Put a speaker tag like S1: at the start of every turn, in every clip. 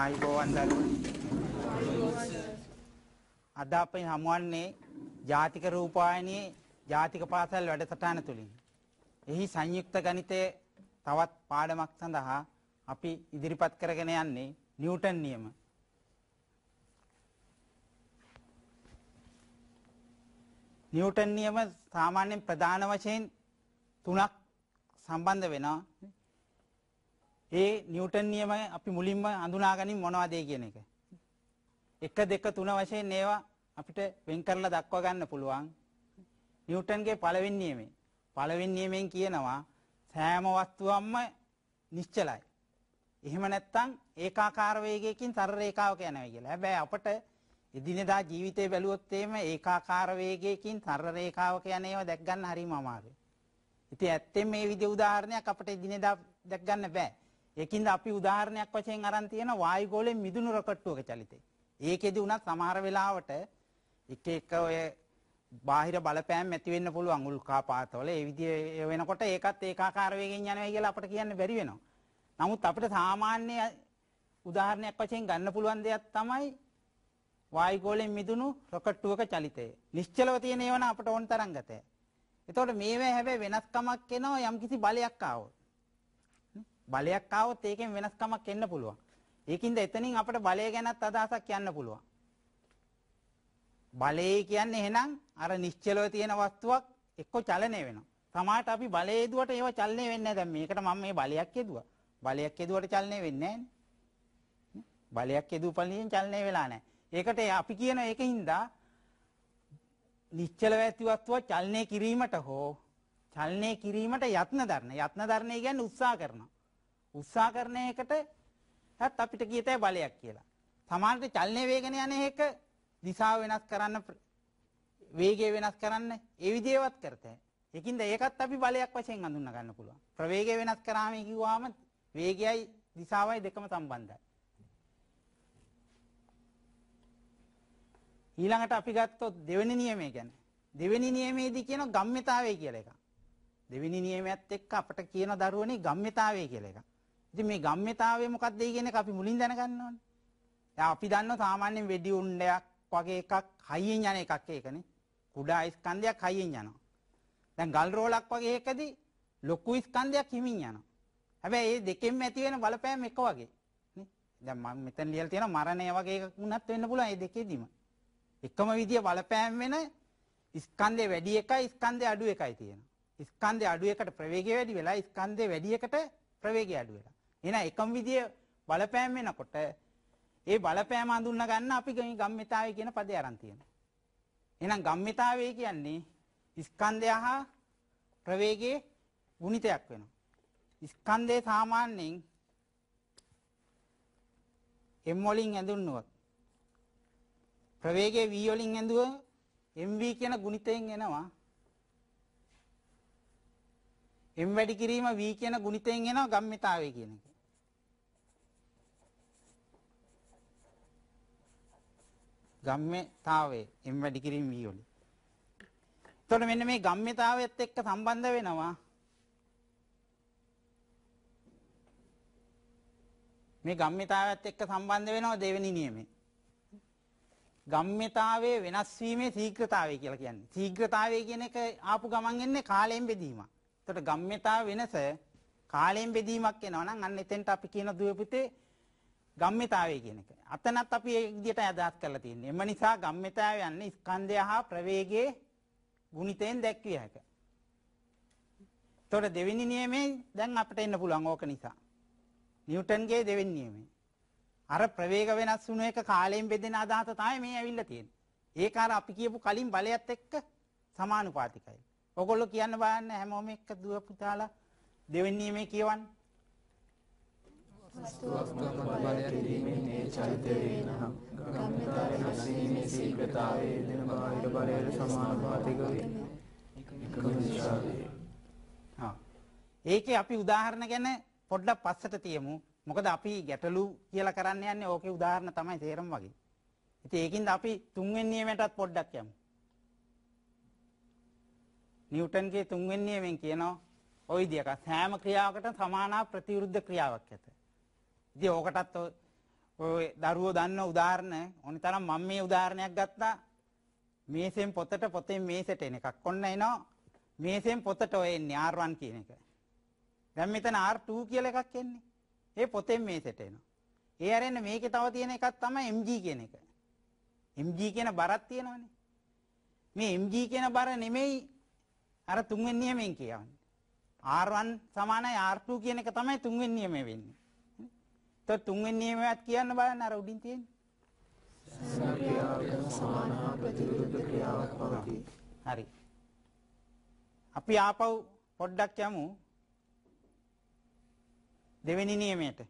S1: ආයුබෝවන් දරුවන් අද අපි හමුවන්නේ ජාතික රූපවාහිනියේ ජාතික පාසල් වැඩසටහන තුලින් එහි සංයුක්ත ගණිතයේ තවත් පාඩමක් සඳහා අපි ඉදිරිපත් කරගෙන යන්නේ නිව්ටන් නියම නිව්ටන් නියම සාමාන්‍යයෙන් ප්‍රධාන වශයෙන් තුනක් සම්බන්ධ වෙනවා ඒ නිවටන් නියම අපි මුලින්ම අඳුනාගනින් මොනවදේ කියන එක. එක දෙක තුන වශයෙන් ඒවා අපිට වෙන් කරලා දක්වා ගන්න පුළුවන්. නිවටන්ගේ පළවෙනි නියමේ. පළවෙනි නියමෙන් කියනවා සෑම වස්තුවක්ම නිශ්චලයි. එහෙම නැත්නම් ඒකාකාර වේගයකින් සරල රේඛාවක යනවා කියලා. හැබැයි අපට එදිනෙදා ජීවිතේ බැලුවොත් එහෙම ඒකාකාර වේගයකින් සරල රේඛාවක යන ඒවා දැක් ගන්න හරිම අමාරුයි. ඉතින් ඇත්තෙන් මේ විදිහේ උදාහරණයක් අපට එදිනෙදා දැක් ගන්න බෑ. ඒකින්ද අපි උදාහරණයක් වශයෙන් අරන් තියෙන වායුගෝලයෙන් මිදුණු රොකට්ටුවක චලිතය. ඒකෙදි උනත් සමහර වෙලාවට එක එක ඔය බාහිර බලපෑම් ඇති වෙන්න පුළුවන් උල්කාපාතවල. ඒ විදිහේ වෙනකොට ඒකත් ඒකාකාර වේගෙන් යනවා කියලා අපිට කියන්න බැරි වෙනවා. නමුත් අපිට සාමාන්‍ය උදාහරණයක් වශයෙන් ගන්න පුළුවන් දෙයක් තමයි වායුගෝලයෙන් මිදුණු රොකට්ටුවක චලිතය. නිශ්චලව තියෙන ඒවා අපට ඕන තරම් ගතයි. එතකොට මේවා හැබැයි වෙනස්කමක් එනවා යම්කිසි බලයක් ආවොත්. බලයක් ආවොත් ඒකෙන් වෙනස්කමක් එන්න පුළුවන්. ඒකින්ද එතනින් අපිට බලය ගැනත් අදහසක් යන්න පුළුවන්. බලය කියන්නේ එහෙනම් අර නිශ්චලව තියෙන වස්තුවක් එක්ක චලනය වෙනවා. සමහරට අපි බලය යදුවට ඒව චලනය වෙන්නේ නැහැ. දැන් මේකට මම මේ බලයක් යදුවා. බලයක් යදුවට චලනය වෙන්නේ බලයක් යදුවපලින් චලනය වෙලා නැහැ. ඒකට අපි කියන ඒකින්ද නිශ්චලව ඇති වස්තුව චලනය කිරීමට හෝ චලනය කිරීමට යත්න දරන යත්න දරණය ගැන උත්සා කරනවා. උත්සාහ කරන එකට හත් අපිට කියතේ බලයක් කියලා. සමහරට චලන වේගන යන එක දිශාව වෙනස් කරන්න වේගය වෙනස් කරන්න ඒ විදිහේවත් කරතේ. ඒකින්ද ඒකත් අපි බලයක් වශයෙන් හඳුනා ගන්න පුළුවන්. ප්‍රවේගය වෙනස් කරාම කිව්වහම වේගයයි දිශාවයි දෙකම සම්බන්ධයි. ඊළඟට අපි ගත්තොත් දෙවෙනි නියමය ගැන. දෙවෙනි නියමයේදී කියන ගම්මිතාවය කියලා එකක්. දෙවෙනි නියමයත් එක්ක අපට කියන දරුවනේ ගම්මිතාවය කියලා එකක්. ඉතින් මේ ගම්මිතාවය මොකක්ද කියන එක අපි මුලින් දැනගන්න ඕනේ. දැන් අපි දන්නවා සාමාන්‍යයෙන් වෙඩි උණ්ඩයක් වගේ එකක් හයියෙන් යන එකක් ඒකනේ. කුඩා ස්කන්ධයක් හයියෙන් යනවා. දැන් ගල් රෝලක් වගේ එකදී ලොකු ස්කන්ධයක් හිමින් යනවා. හැබැයි මේ දෙකෙන්ම ඇති වෙන බලපෑම එක වගේ. නේ? දැන් මම මෙතන ලියලා තියෙනවා මරණය වගේ එකක් වුණත් වෙන්න පුළුවන් මේ දෙකෙදිම. එකම විදිය බලපෑම් වෙන ස්කන්ධය වැඩි එකයි ස්කන්ධය අඩු එකයි තියෙනවා. ස්කන්ධය අඩු එකට ප්‍රවේගය වැඩි වෙලා ස්කන්ධය වැඩි එකට ප්‍රවේගය අඩු වෙලා. එහෙනම් එකම විදිය බලපෑම් වෙනකොට ඒ බලපෑම හඳුන්න ගන්න අපි ගම්මිතාවය කියන පදේ අරන් තියෙනවා. එහෙනම් ගම්මිතාවය කියන්නේ ස්කන්ධය හා ප්‍රවේගයේ ගුණිතයක් වෙනවා. ස්කන්ධය සාමාන්‍යයෙන් m වලින් ඇඳුන්නුවොත් ප්‍රවේගයේ v වලින් ඇඳුව mv කියන ගුණිතයෙන් එනවා m වැඩි කිරීම v කියන ගුණිතයෙන් එනවා ගම්මිතාවය කියන එක. ගම්මිතාවය m වැඩි කිරීම v වලින්. එතකොට මෙන්න මේ ගම්මිතාවයත් එක්ක සම්බන්ධ වෙනවා මේ ගම්මිතාවත් එක්ක සම්බන්ධ වෙනවා දෙවෙනි නියමේ. ගම්මිතාවේ වෙනස් වීමේ ශීඝ්‍රතාවය කියලා කියන්නේ. ශීඝ්‍රතාවය කියන එක ආපු ගමන් එන්නේ කාලයෙන් බෙදීමක්. එතකොට ගම්මිතා වෙනස කාලයෙන් බෙදීමක් වෙනවා නම් අන්න එතෙන්ට අපි කියන දුවපිතේ ගම්මිතාවේ කියන එක. අතනත් අපි ඒ විදිහට අදහස් කරලා තියෙනවා. එම නිසා ගම්මිතාව යන්නේ ස්කන්ධය හා ප්‍රවේගයේ ගුණිතයෙන් දැක්විය හැක. එතකොට දෙවෙනි නියමේ දැන් අපිට එන්න පුළුවන් ඕක නිසා. නිව්ටන්ගේ දෙවෙනි නියමේ. අර ප්‍රවේග වෙනස් වුණු එක කාලයෙන් බෙදෙන අදහස තමයි මේ ඇවිල්ලා තියෙන්නේ. ඒක අර අපි කියපු කලින් බලයත් එක්ක සමානුපාතිකයි. ඔගොල්ලෝ කියන්න බලන්න හැමෝම එක්ක දුව පුතාලා දෙවෙනි මේ කියවන්න.
S2: වස්තුවක් බලය කිරීමෙන් ඒ චෛත්‍ය වේනහම්
S1: ගම්මතාවේ නැසීමේ සීක්‍රතාවේ දෙන බාහිර බලයට සමානුපාතික වේ. එකම දිශාවේ. හා. ඒකේ අපි උදාහරණ ගැන පොඩ්ඩක් පස්සට තියමු. මොකද අපි ගැටලු කියලා කරන්න යන්නේ ඕකේ උදාහරණ තමයි තේරම වගේ. ඉතින් ඒකින්ද අපි තුන්වෙනි නියමයටත් පොඩ්ඩක් යමු. නිව්ටන්ගේ තුන්වෙනි නියමයෙන් කියනවා ওই විදියක සෑම ක්‍රියාවකට සමානා ප්‍රතිවිරුද්ධ ක්‍රියාවක් ඇත. ඉතින් ඕකටත් ඔය දරුවෝ දන්න උදාහරණ ඕනි තරම් මම මේ උදාහරණයක් ගත්තා මේසෙන් පොතට පොතෙන් මේසට එන එකක්. ඔන්න එනවා මේසෙන් පොතට ඔය එන්නේ R1 කියන එක. දැන් මෙතන R2 කියලා එකක් එන්නේ. ඒ පොතෙන් මේසට එනවා. ඒ අරෙන්න මේකේ තව තියෙන එකක් තමයි MG කියන එක. MG කියන බරක් තියෙනවනේ. මේ MG කියන බර නෙමෙයි අර තුන්වෙනි නියමයෙන් කියවන්නේ. R1 සමානයි R2 කියන එක තමයි තුන්වෙනි නියමය වෙන්නේ. ඒතකොට තුන්වෙනි නියමයත් කියන්න බලන්න අර උඩින් තියෙන. හරි. අපි ආපහු පොඩ්ඩක් යමු දෙවෙනි නියමයට.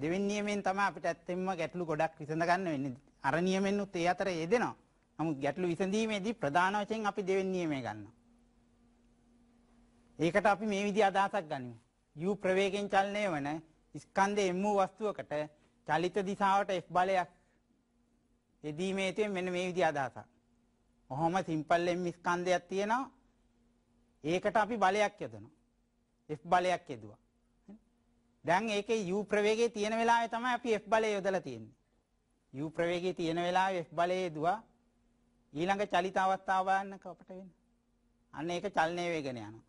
S1: දෙවෙනි නියමයෙන් තමයි අපිට ඇත්තෙන්ම ගැටලු ගොඩක් විසඳ ගන්න වෙන්නේ. අර නියමෙන්නුත් ඒ අතර යෙදෙනවා. නමුත් ගැටලු විසඳීමේදී ප්‍රධාන වශයෙන් අපි දෙවෙනි නියමය ගන්නවා. ඒකට අපි මේ විදිහ අදහසක් ගනිමු. U ප්‍රවේගයෙන් චලනය වන ස්කන්ධයේ mu වස්තුවකට චලිත දිශාවට F බලයක් යෙදීමේ හේතුවෙන් මෙන්න මේ විදිහ අදහසක්. ඔහොම සිම්පල් M ස්කන්ධයක් තියෙනවා. ඒකට අපි බලයක් යදනවා. F බලයක් යදුවා. දැන් ඒකේ U ප්‍රවේගයේ තියෙන වෙලාවේ තමයි අපි F බලය යොදලා තියෙන්නේ. U ප්‍රවේගයේ තියෙන වෙලාවේ F බලය යදුවා. ඊළඟ චලිත අවස්ථාව බලන්නක අපට වෙන. අන්න ඒක චලනයේ වේගන යනවා.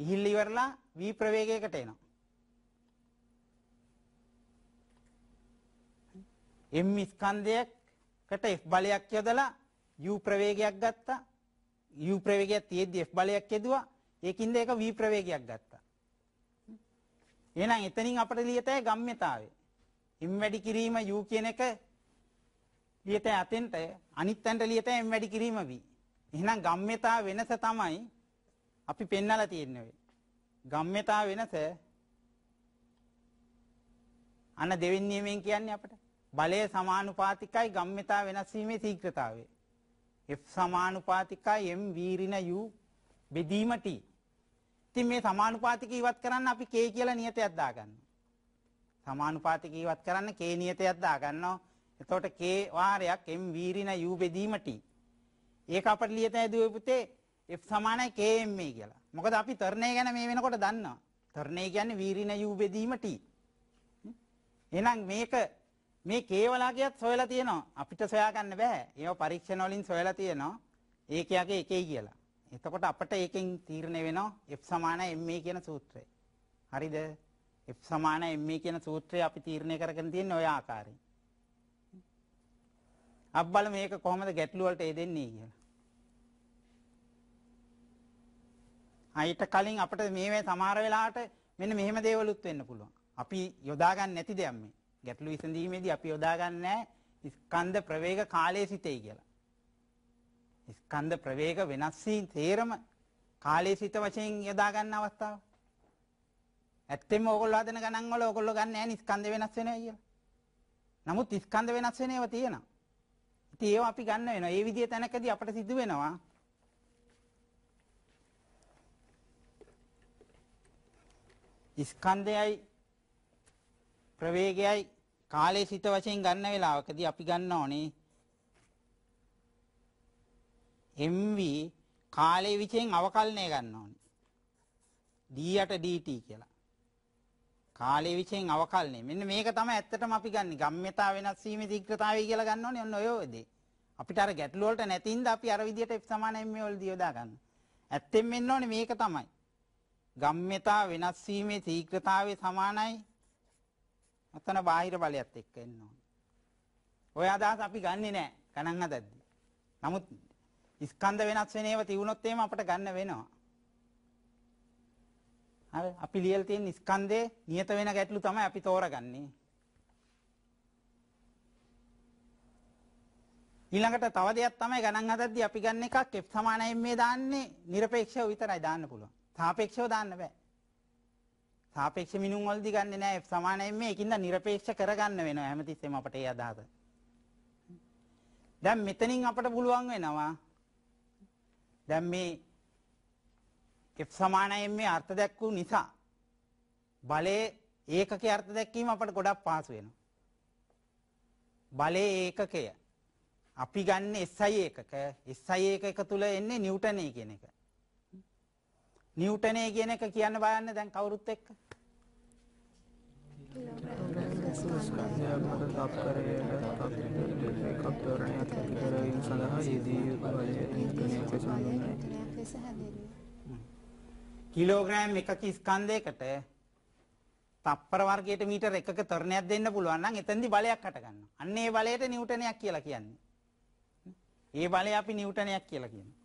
S1: ඉහිල්ල ඉවරලා v ප්‍රවේගයකට එනවා. m ස්කන්ධයකට f බලයක් යොදලා u ප්‍රවේගයක් ගත්තා. u ප්‍රවේගය තියෙද්දි f බලයක් යදුවා. ඒකින්ද ඒක v ප්‍රවේගයක් ගත්තා. එහෙනම් එතනින් අපට ලියතේ ගම්්‍යතාවය. m වැඩි කිරීම u කියන එක ලියතෑ අතෙන්ට අනිත් තැන්ට ලියතෑ එම් වැඩි කිරීම වී. එහෙනම් ගම්මතා වෙනස තමයි අපි පෙන්නලා තියෙන්නේ. ගම්මතා වෙනස අන දෙවෙනියමෙන් කියන්නේ අපිට බලය සමානුපාතිකයි ගම්මතා වෙනස් වීමේ ශීඝ්‍රතාවය. F සමානුපාතිකයි m v ඍණ u බෙදීම t. ඉතින් මේ සමානුපාතික ඉවත් කරන්න අපි k කියලා නියතයක් දාගන්නවා. සමානුපාතික ඉවත් කරන්න k නියතයක් දාගන්නවා. එතකොට k වාරයක් m වීරින u බෙදීම t. ඒක අපට ලියත හැදුවේ පුතේ f සමානයි km කියලා. මොකද අපි තරණය ගැන මේ වෙනකොට දන්නවා. තරණය කියන්නේ වීරින u බෙදීම t. එහෙනම් මේක මේ k වලාගියත් සොයලා තියෙනවා. අපිට සොයා ගන්න බෑ. ඒව පරීක්ෂණ වලින් සොයලා තියෙනවා. ඒකයගේ එකයි කියලා. එතකොට අපට ඒකෙන් තීරණය වෙනවා f සමානයි ma කියන සූත්‍රය. හරිද? F සමාන MA කියන සූත්‍රය අපි තීරණය කරගෙන තියෙන්නේ ওই ආකාරයෙන්. අප බලමු මේක කොහොමද ගැටලුව වලට ඒ දෙන්නේ කියලා. අයිට කලින් අපිට මේ සමහර වෙලාවට මෙන්න මෙහෙම දේවලුත් වෙන්න පුළුවන්. අපි යොදා ගන්න නැති දෙයක් මේ. ගැටලු විසඳීමේදී අපි යොදා ගන්න නැහැ ස්කන්ධ ප්‍රවේග කාලයේ සිටේ කියලා. ස්කන්ධ ප්‍රවේග වෙනස් වීම තේරම කාලයේ සිට වශයෙන් යොදා ගන්න අවස්ථාව. ඇත්තෙම ඕගොල්ලෝ හදන ගණන් වල ඕගොල්ලෝ ගන්න නැහැ ස්කන්ධ වෙනස් වෙනවා කියලා. නමුත් ස්කන්ධ වෙනස් වෙන ඒවා තියෙනවා. ඉතින් ඒව අපි ගන්න වෙනවා. ඒ විදිය තැනකදී අපට සිදු වෙනවා. ස්කන්ධයයි ප්‍රවේගයයි කාලයේ සිත වශයෙන් ගන්න වෙලාවකදී අපි ගන්න ඕනේ mv කාලයේ විචයෙන් අවකලනය ගන්න ඕනේ d යට dt කියලා. කාලය විචයෙන් අවකල්නේ මෙන්න මේක තමයි ඇත්තටම අපි ගන්න ගම්්‍යතා වෙනස් වීම දීක්‍රතාවය කියලා ගන්න ඕනේ ඔන්න ඔයෝදේ අපිට අර ගැටලු වලට නැතිඳ අපි අර විදියට F m වලදී යොදා ගන්න ඇත්තෙන් වෙන්න ඕනේ මේක තමයි ගම්්‍යතා වෙනස් වීමේ තීක්‍රතාවය සමානයි අතන බාහිර බලයත් එක්ක එන්න ඕනේ ඔය අදහස අපි ගන්නෙ නෑ ගණන් හදද්දී නමුත් ස්කන්ධ වෙනස් වෙන ඒවා තියුණොත් එහෙම අපිට ගන්න වෙනවා හරි අපි ලියලා තියෙන ස්කන්ධේ නියත වෙන ගැටලු තමයි අපි තෝරගන්නේ. ඊළඟට තව දෙයක් තමයි ගණන් හදද්දී අපි ගන්න එකක් f සමානයි මේ දාන්නේ নিরপেক্ষව විතරයි දාන්න පුළුවන්. සාපේක්ෂව දාන්න බෑ. සාපේක්ෂ මිනුම් වලදී ගන්නෙ නෑ f සමානයි මේ ඒකින්ද নিরপেক্ষ කරගන්න වෙනවා හැමතිස්සෙම අපට ඒ අදහස. දැන් මෙතනින් අපට පුළුවන් වෙනවා දැන් මේ F සමානයෙන් මේ අර්ථ දැක්වූ නිසා බලයේ ඒකකයේ අර්ථ දැක්වීම අපට ගොඩක් පහසු වෙනවා. බලයේ ඒකකය අපි ගන්න SI ඒකක SI ඒකක තුල එන්නේ නිව්ටනය කියන එක. නිව්ටනය කියන එක කියන්න බලන්න දැන් කවුරුත් එක්ක. සඳහා යෙදී යුතු බලය නිව්ටනය ලෙස හැදෙනවා. කිලෝග්‍රෑම් එකක ස්කන්ධයකට තප්පර වර්ගයට මීටර එකක තරණයක් දෙන්න පුළුවන් නම් එතෙන්දි බලයක් හටගන්නවා. අන්න ඒ බලයට නිව්ටනයක් කියලා කියන්නේ. ඒ බලය අපි නිව්ටනයක් කියලා කියනවා.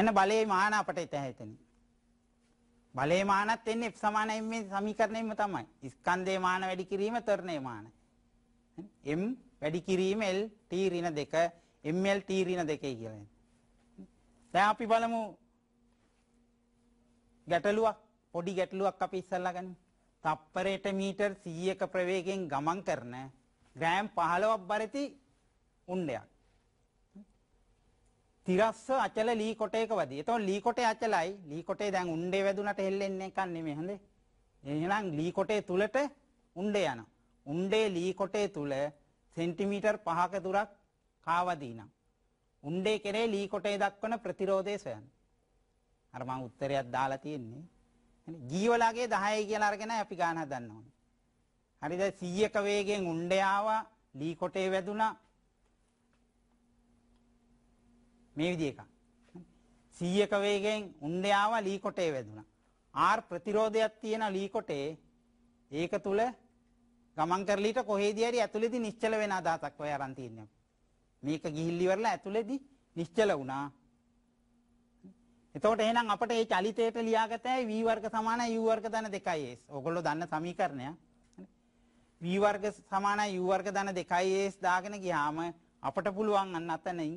S1: එන්න බලයේ මාන අපට ඉතහැතෙන. බලේ මානත් එන්නේ F සමානයි මේ සමීකරණයෙම තමයි. ස්කන්ධේ මාන වැඩි කිරීම ත්වරණේ මාන. M වැඩි කිරීම L T ඍණ 2 ML T ඍණ 2 කියලා එන්නේ. දැන් අපි බලමු ගැටලුවක් පොඩි ගැටලුවක් අපි ඉස්සල්ලා ගනිමු. තප්පරයට මීටර් 100ක ප්‍රවේගයෙන් ගමන් කරන ග්‍රෑම් 15ක් බරිති උණ්ඩයක්. තිරස්ස අචල ලී කොටයක වදී. එතකොට ලී කොටේ අචලයි. ලී කොටේ දැන් උණ්ඩේ වැදුනට හෙල්ලෙන්නේ එකක් නෙමෙයි හොඳේ. එහෙනම් ලී කොටේ තුලට උණ්ඩේ යනවා. උණ්ඩේ ලී කොටේ තුල සෙන්ටිමීටර් 5ක දුරක් කාවදී නම් උණ්ඩේ කෙරේ ලී කොටේ දක්වන ප්‍රතිරෝධය සොයන්න. අර මම උත්තරයක් දාලා තියෙන්නේ. ජීවලාගේ 10යි කියලා අරගෙන අපි ගාන හදන්න ඕනේ. හරිද 100ක වේගයෙන් උණ්ඩේ ආවා ලී කොටේ වැදුනා මේ විදි එකක්. සීයක වේගෙන් උන්ඩයාව ලීකොටේ වැදුණ. ආර් ප්‍රතිරෝධයක් තියෙන ලීකොටේ ඒක තුළ ගමන් කරලීට කොහේදරි ඇතුළෙදි නිශ්චල වෙන අදාතක් ඔය අරන්තියන්න. මේක ගිහිල්ලිවරල ඇතුළෙදි නිශ්චල වුණා. එතවට එහෙනම් අපට ඒ චලිතයට ලියාගතයි වීවර්ග සමාන යවර්ග දන දෙකයිඒස් ඔගොල්ලො දන්න සමීකරණය වීවර්ග සමාන යවර්ග දන දෙකයිඒස් දාගෙන ගියාම අපට පුළුවන් අන්න අතනයි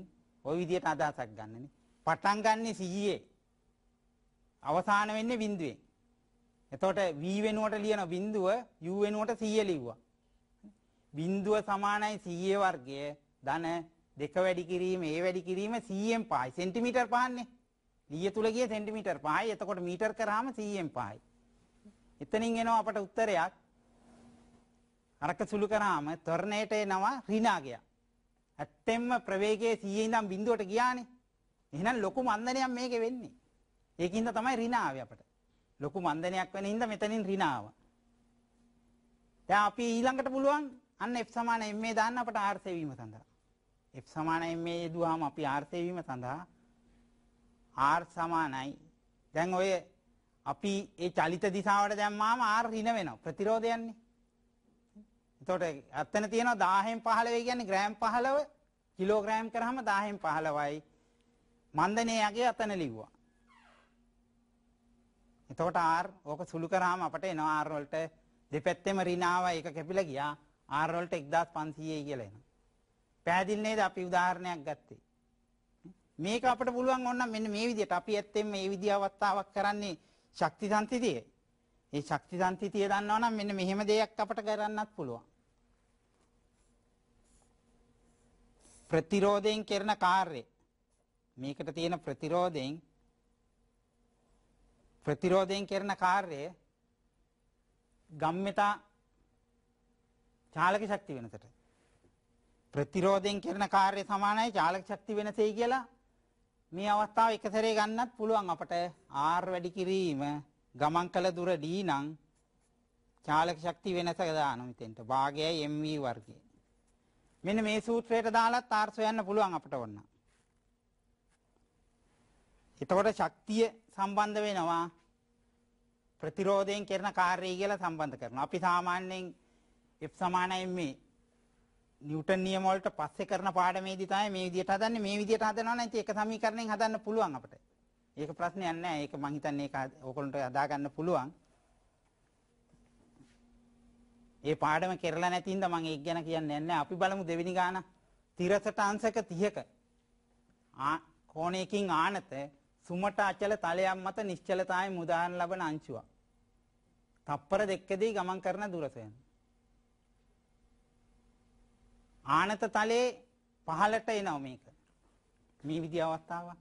S1: ওই විදියට අදහසක් ගන්නනේ. පටන් ගන්නෙ 100 අවසාන වෙන්නේ බිඳුවෙන්. එතකොට v වෙනුවට ලියන බිඳුව u වෙනුවට 100 ලිව්වා. බිඳුව සමානයි 100 වර්ගය ධන දෙක වැඩි කිරීම ඒ වැඩි කිරීම 100න් 5යි සෙන්ටිමීටර් 5න්නේ. ලිය තුල ගිය සෙන්ටිමීටර් 5යි. එතකොට මීටර් කරාම 100න් 5යි. එතනින් එනවා අපට උත්තරයක්. අරක සුළු කරාම ත්වරණයට එනවා ඍණාගයක්. ඇත්තෙන්ම ප්‍රවේගයේ 100 ඉඳන් බිඳුවට ගියානේ. එහෙනම් ලොකු මන්දනයක් මේකේ වෙන්නේ. ඒකින්ද තමයි ඍණ ආවේ අපට. ලොකු මන්දනයක් වෙන හින්දා මෙතනින් ඍණ ආවා. දැන් අපි ඊළඟට පුළුවන් අන්න F ma දාන්න අපට R සෙවීම සඳහා. F ma යෙදුවාම අපි R සෙවීම සඳහා R සමානයි. දැන් ඔය අපි ඒ චලිත දිශාවට දැම්මාම R ඍණ වෙනවා. ප්‍රතිරෝධයන්නේ. එතකොට ඇත්තන තියෙනවා 10න් 15 කියන්නේ ග්‍රෑම් 15 කිලෝග්‍රෑම් කරාම 10න් 15යි මන්දනේ යගේ අතන ලිව්වා. එතකොට R ඕක සුළු කරාම අපට එනවා R වලට දෙපැත්තෙම ඍණාව ඒක කැපිලා ගියා R වලට 1500යි කියලා එනවා. පැහැදිලි නේද අපි උදාහරණයක් ගත්තේ. මේක අපිට පුළුවන් ඕනනම් මෙන්න මේ විදිහට අපි ඇත්තෙන් මේ විදිහ අවස්ථාවක් කරන්නේ ශක්ති සංතිතියේ. ඒ ශක්ති සංතිතිය දන්නවනම් මෙන්න මෙහෙම දෙයක් අපට කරන්නත් පුළුවන්. ප්‍රතිරෝධයෙන් කරන කාර්යය මේකට තියෙන ප්‍රතිරෝධයෙන් ප්‍රතිරෝධයෙන් කරන කාර්යය ගම්මිතා චාලක ශක්ති වෙනසට ප්‍රතිරෝධයෙන් කරන කාර්ය සමානයි චාලක ශක්ති වෙනසයි කියලා මේ අවස්ථාව එක සැරේ ගන්නත් පුළුවන් අපට R වැඩි කිරීම ගමන් කළ දුර D නම් චාලක ශක්ති වෙනස දානවා මෙතෙන්ට භාගයයි mv වර්ගය මෙන්න මේ සූත්‍රයට දාලත් ආර්ථ යන්න පුළුවන් අපට ඔන්න. එතකොට ශක්තිය සම්බන්ධ වෙනවා ප්‍රතිරෝධයෙන් කරන කාර්යය කියලා සම්බන්ධ කරනවා. අපි සාමාන්‍යයෙන් F සමානයි මේ නිව්ටන් නියම වලට පස්සේ කරන පාඩමේදී තමයි මේ විදිහට හදන්නේ මේ විදිහට හදනවා නම් ඉතින් ඒක සමීකරණයෙන් හදන්න පුළුවන් අපිට. ඒක ප්‍රශ්නයක් නෑ. ඒක මං හිතන්නේ ඒක ඕගොල්ලන්ට හදා ගන්න පුළුවන්. ඒ පාඩම කෙරලා නැතිඳ මම ඒක ගැන කියන්නේ නැහැ. අපි බලමු දෙවෙනි ගාන 63 අංශක 30ක කෝණයකින් ආනත සුමට අචල තලයක් මත නිශ්චලතාවයේ මුදාහන් ලබන අංශුවක්. තප්පර දෙකකදී ගමන් කරන දුරසයන. ආනත තලයේ පහළට එනවා මේක. මේ විදි අවස්ථාවක්.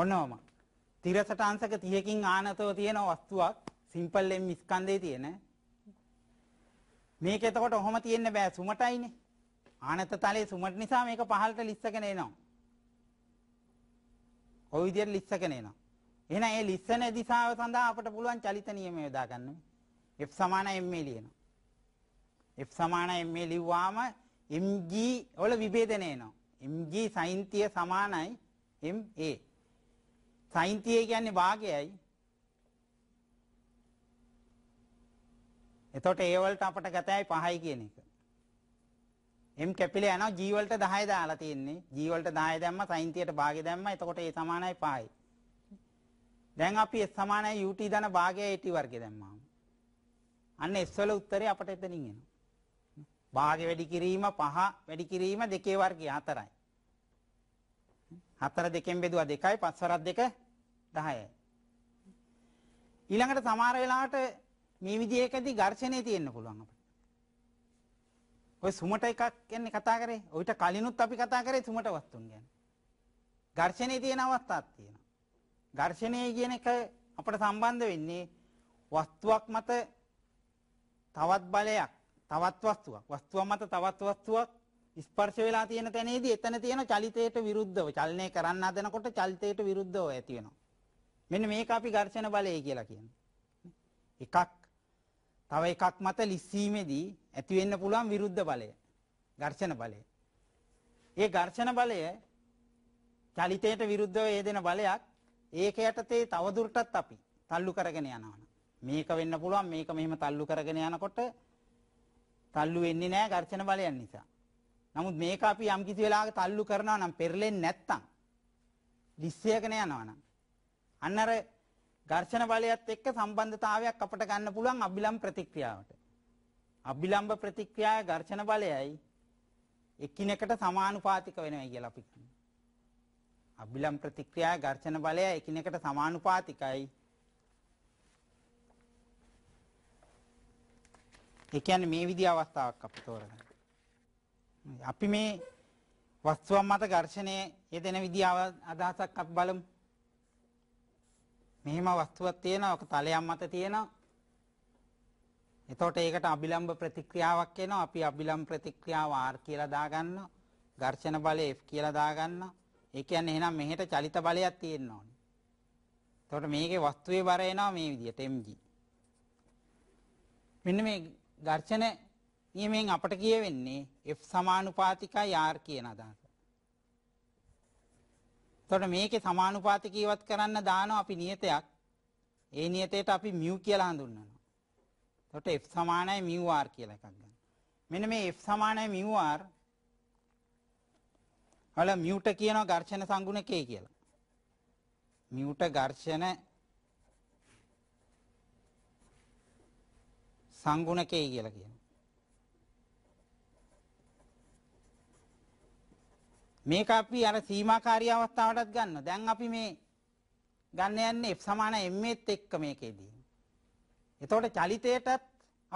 S1: ඔන්නෝම 63 අංශක 30කින් ආනතව තියෙන වස්තුවක් සිම්පල් එම් ස්කන්ධේ තියෙන මේක එතකොට ඔහොම තියෙන්න බෑ සුමටයිනේ. ආනත තලයේ සුමට නිසා මේක පහළට ලිස්සගෙන එනවා. ඔය විදියට ලිස්සගෙන එනවා. එහෙනම් ඒ ලිස්සන දිශාව සඳහා අපට පුළුවන් චලිත නියමය යොදා ගන්න. F ma ලියනවා. F ma ලිව්වාම mg වල විභේදනය එනවා. mg sin සමානයි ma. sin කියන්නේ භාගයයි එතකොට ඒ වලට අපට ගතයි 5යි කියන එක. m කැපිලා යනවා g වලට 10 දාලා තියෙන්නේ. g වලට 10 දැම්ම sin θට භාගය දැම්ම. එතකොට ඒ සමානයි 5යි. දැන් අපි s සමානයි ut ධන භාගය at වර්ගය දැම්මාම. අන්න s වල උත්තරේ අපට එතනින් එනවා. භාග වැඩි කිරීම 5 වැඩි කිරීම දෙකේ වර්ගය 4යි. 4 දෙකෙන් බෙදුවා 2යි 5 වරක් 2 10යි. ඊළඟට සමහර වෙලාවට මේ විදිහකදී ඝර්ෂණේ තියෙන්න පුළුවන් අපිට. ඔය සුමට එකක් කියන්නේ කතා කරේ. ඔయిత කලිනුත් අපි කතා කරේ සුමට වස්තුන් ගැන. ඝර්ෂණේ තියෙන අවස්ථාවක් තියෙනවා. ඝර්ෂණය කියන එක අපට සම්බන්ධ වෙන්නේ වස්තුවක් මත තවත් බලයක්, තවත් වස්තුවක්, වස්තුව මත තවත් වස්තුවක් ස්පර්ශ වෙලා තියෙන තැනේදී එතන තියෙන චලිතයට විරුද්ධව චලනය කරන්න හදනකොට චලිතයට විරුද්ධව ඇති වෙනවා. මෙන්න මේක අපි ඝර්ෂණ බලය කියලා කියන්නේ. එකක් තව එකක් මත ලිස්සීමේදී ඇති වෙන්න පුළුවන් විරුද්ධ බලය. ඝර්ෂණ බලය. ඒ ඝර්ෂණ බලය චලිතයට විරුද්ධව යෙදෙන බලයක් ඒක යටතේ තවදුරටත් අපි තල්ලු කරගෙන යනවා. මේක වෙන්න පුළුවන් මේක මෙහෙම තල්ලු කරගෙන යනකොට තල්ලු වෙන්නේ නැහැ ඝර්ෂණ බලයන් නිසා. නමුත් මේක අපි යම් කිසි වෙලාවක තල්ලු කරනවා නම් පෙරලෙන්නේ නැත්තම් ලිස්සයගෙන යනවා නම් අන්න අර ඝර්ෂණ බලයත් එක්ක සම්බන්ධතාවයක් අපට ගන්න පුළුවන් අභිලම් ප්‍රතික්‍රියාවට. අභිලම්භ ප්‍රතික්‍රියාව ඝර්ෂණ බලයයි එකිනෙකට සමානුපාතික වෙනවා කියලා අපි කියනවා. අභිලම් ප්‍රතික්‍රියාව ඝර්ෂණ බලය එකිනෙකට සමානුපාතිකයි. ඒ කියන්නේ මේ විදිහ අවස්ථාවක් අපි තෝරගන්න. අපි මේ වස්තුවක් මත ඝර්ෂණයේ යෙදෙන විදිහ අදහසක් අපි බලමු. මෙහෙම වස්තුවක් තියෙනවා. ඔක තලයක් මත තියෙනවා. එතකොට ඒකට අභිලම්භ ප්‍රතික්‍රියාවක් එනවා. අපි අභිලම්භ ප්‍රතික්‍රියාව R කියලා දාගන්නවා. ඝර්ෂණ බලය F කියලා දාගන්නවා. ඒ කියන්නේ එහෙනම් මෙහෙට චලිත බලයක් තියෙන්න ඕනේ. එතකොට මේකේ වස්තුවේ බර එනවා මේ විදිහට mg. මෙන්න මේ ඝර්ෂණ නියමයෙන් අපට කියවෙන්නේ F සමානුපාතිකයි R කියන අදහස. එතකොට මේකේ සමානුපාතික ඉවත් කරන්න දානවා අපි නියතයක්. ඒ නියතයට අපි μ කියලා හඳුන්වනවා. එතකොට f සමානයි μ r කියලා එකක් ගන්න. මෙන්න මේ f සමානයි μ r වල μට කියනවා ඝර්ෂණ සංගුණකය කියලා. මියුට ඝර්ෂණ සංගුණකය කියලා කියනවා. මේක අපි අර සීමාකාරී අවස්ථාවටත් ගන්න. දැන් අපි මේ ගන්න යන්නේ f සමාන m ඒත් එක්ක මේකෙදී. එතකොට චලිතයටත්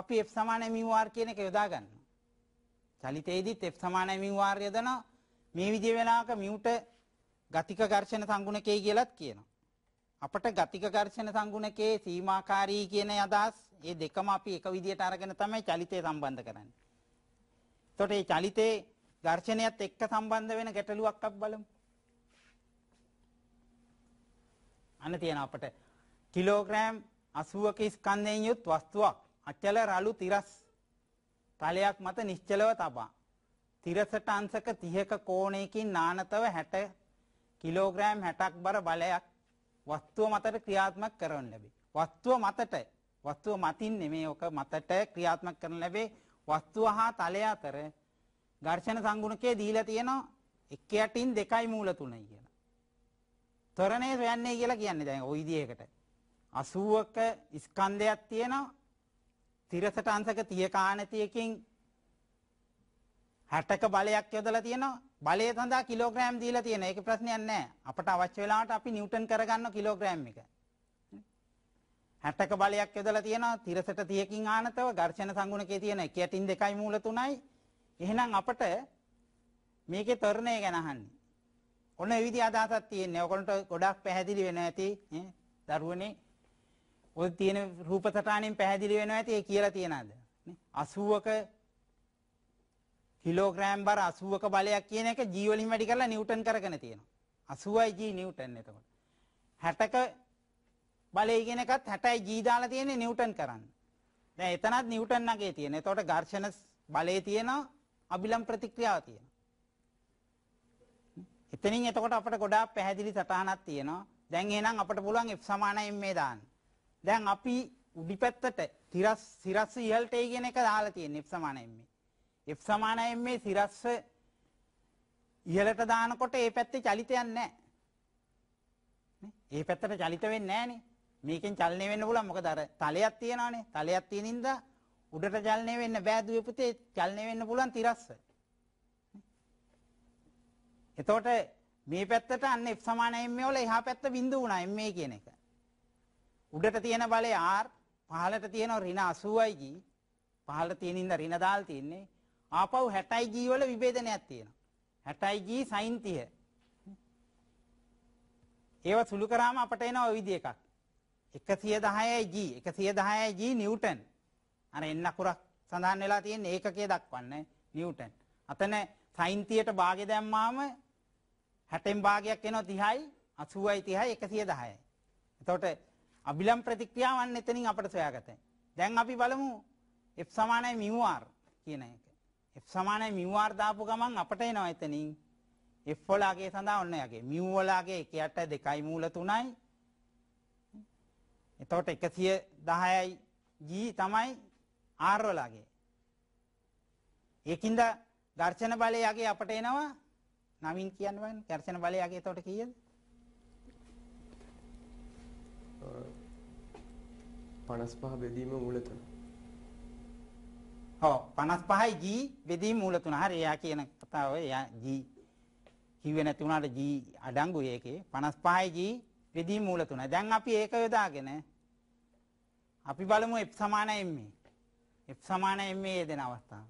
S1: අපි f සමාන μr කියන එක යොදා ගන්නවා. චලිතයේදීත් f සමාන μr යොදනවා. මේ විදිහේ වෙලාවක මියුට ගතික ඝර්ෂණ සංගුණකයේ කියලාත් කියනවා. අපට ගතික ඝර්ෂණ සංගුණකයේ සීමාකාරී කියන අදහස් ඒ දෙකම අපි එක විදිහට අරගෙන තමයි චලිතය සම්බන්ධ කරන්නේ. එතකොට මේ චලිතේ දර්ශනයත් එක්ක සම්බන්ධ වෙන ගැටලුවක් අප බලමු. අන්න තියෙන අපට කිලෝග්‍රෑම් 80ක ස්කන්ධයෙන් යුත් වස්තුවක් අචල රළු තිරස් තලයක් මත නිශ්චලව තබා තිරසට අංශක 30ක කෝණයකින් නානතව 60 කිලෝග්‍රෑම් 60ක් බර බලයක් වස්තුව මතට ක්‍රියාත්මක කරන ලැබේ. වස්තුව මතට වස්තුව මතින් නෙමේ ඔක මතට ක්‍රියාත්මක කරන ලැබේ. වස්තුව හා තලය අතර ඝර්ෂණ සංගුණකයේ දීලා තියෙනවා 1 යටින් 2යි මූල 3යි කියලා. ත්වරණය සොයන්නේ කියලා කියන්නේ දැන් ওই විදිහකට. 80ක ස්කන්ධයක් තියෙනවා. 63 අංශක 30 කාණතියකින් 60ක බලයක් යොදලා තියෙනවා. බලය සඳහා කිලෝග්‍රෑම් දීලා තියෙනවා. ඒක ප්‍රශ්නයක් නෑ. අපට අවශ්‍ය වෙලාවට අපි නිව්ටන් කරගන්න කිලෝග්‍රෑම් එක. 60ක බලයක් යොදලා තියෙනවා. 30ට 30කින් ආනතව ඝර්ෂණ සංගුණකයේ තියෙන 1 යටින් 2යි මූල 3යි එහෙනම් අපට මේකේ ත්වරණය ගැන අහන්නේ. ඔන්න ඒ විදිහ අදහසක් තියෙන්නේ. ඔයගොල්ලන්ට ගොඩක් පැහැදිලි වෙනවා ඇති ඈ දරුවනේ. ඔය තියෙන රූප සටහනෙන් පැහැදිලි වෙනවා ඇති ඒ කියලා තියනද? 80ක කිලෝග්‍රෑම් බර 80ක බලයක් කියන එක G වලින් වැඩි කරලා නිව්ටන් කරගෙන තියෙනවා. 80යි G නිව්ටන් එතකොට. 60ක බලය කියන එකත් 60යි G දාලා තියෙන්නේ නිව්ටන් කරන්න. දැන් එතනත් නිව්ටන් නගේ තියෙන. එතකොට ඝර්ෂණ බලය තියෙනවා අබිලම් ප්‍රතික්‍රියාව තියෙනවා. එතනින් එතකොට අපට ගොඩාක් පැහැදිලි සටහනක් තියෙනවා. දැන් එහෙනම් අපට පුළුවන් F සමානයි මේ දාන්න. දැන් අපි උඩිපැත්තට තිරස් සිරස් ඉහළට එයි කියන එක දාලා තියෙන්නේ F සමානයි මේ. F සමානයි මේ සිරස්ව ඉහළට දානකොට ඒ පැත්තේ චලිතයක් නැහැ. ඒ පැත්තට චලිත වෙන්නේ නැහනේ. මේකෙන් චලනය වෙන්න පුළුවන් මොකද අර තලයක් තියෙනවානේ. තලයක් තියෙනින්දා උඩට චලනය වෙන්න බෑ දුවේ පුතේ චලනය වෙන්න පුළුවන් තිරස්ස. එතකොට මේ පැත්තට අන්න F සමාන ma වල එහා පැත්ත බිඳු වුණා ma කියන එක. උඩට තියෙන බලය R පහළට තියෙන ඍණ 80යි G පහළට තියෙනින්ද ඍණ දාලා තියෙන්නේ ආපහු 60යි G වල විභේදනයක් තියෙනවා. 60යි G sin 30. ඒවා සුළු කරාම අපට එන ওই විදිහ එකක්. 110යි G 110යි G නිව්ටන් අර එන්න අකුරක් සඳහන් වෙලා තියෙන ඒකකයේ දක්වන්නේ නිව්ටන්. අතන සයින් 30ට භාගය දැම්මාම 60න් භාගයක් එනවා 30යි 80යි 30යි 110යි. එතකොට අභිලම් ප්‍රතික්‍රියාවන් එතනින් අපිට සොයාගතයි. දැන් අපි බලමු F μr කියන එක. F μr දාපු ගමන් අපට එනවා එතනින් F වලාගේ සඳහා ඔන්න යගේ. μ වලාගේ 1ට 2යි මූල 3යි. එතකොට 110යි g තමයි ආර්වලාගේ. ඒකින්ද ඝර්ෂණ බලය යගේ අපට එනවා නවින් කියන්න බලන්න ඝර්ෂණ බලය යගේ එතකොට කීයද? පනස් පහ බෙදීම මූලතන. හෝ පනස් පහයි ජී බෙදීම මූලතුන හරි එයා කියන කතාව එයා ජී කිව්වේ නැති වුණාට ජී අඩංගු ඒකේ පනස් පහයි ජී බෙදීම මූලතුන. දැන් අපි ඒක යොදාගෙන අපි බලමු F සමානයි එම් මේ. F සමාන ma දෙන අවස්ථාව.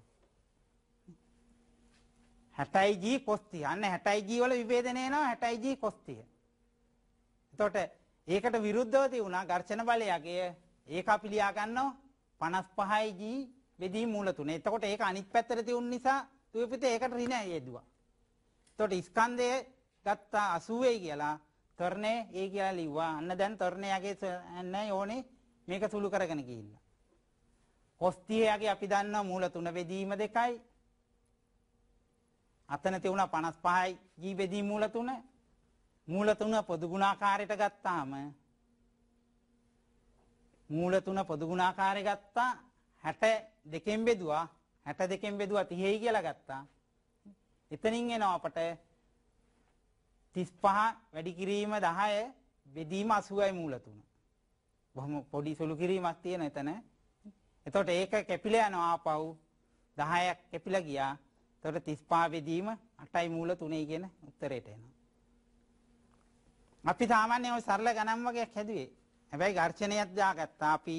S1: 60g cos 30. අන්න 60g වල විභේදනය එනවා 60g cos 30. එතකොට ඒකට විරුද්ධව තියුණා ඝර්ෂණ බලයගය ඒක අපි ලියා ගන්නවා 55g බෙදී මූල තුන. එතකොට ඒක අනිත් පැත්තට තියුණු නිසා තුවපිට ඒකට ඍණ යෙදුවා. එතකොට ස්කන්ධය ගත්තා 80යි කියලා ත්වරණය ඒ කියලා ලිව්වා. අන්න දැන් ත්වරණයගේ නැහැ ඕනේ මේක සුළු කරගෙන ගිහිල්ලා. කොස්තියගේ අපි දන්නවා මූල තුන බෙදීම දෙකයි. අතන තියුණා 55යි g බෙදීම මූල තුන. මූල තුන පොදු ගුණාකාරයට ගත්තාම මූල තුන පොදු ගුණාකාරය ගත්තා 62කින් බෙදුවා 62කින් බෙදුවා 30යි කියලා ගත්තා. එතනින් එනවා අපට 35 වැඩි කිරීම 10 බෙදීම 80යි මූල තුන. බොහොම පොඩි සුළු කිරීමක් තියෙන එතන එතකොට ඒක කැපිලා යනවා පව් 10ක් කැපිලා ගියා. එතකොට 35 වෙදීම 8යි මූල 3යි කියන උත්තරයට එනවා. අපි සාමාන්‍යයෙන් ওই සරල ගණන් වගේක් හැදුවේ. හැබැයි ඝර්ෂණයක් දාගත්තා අපි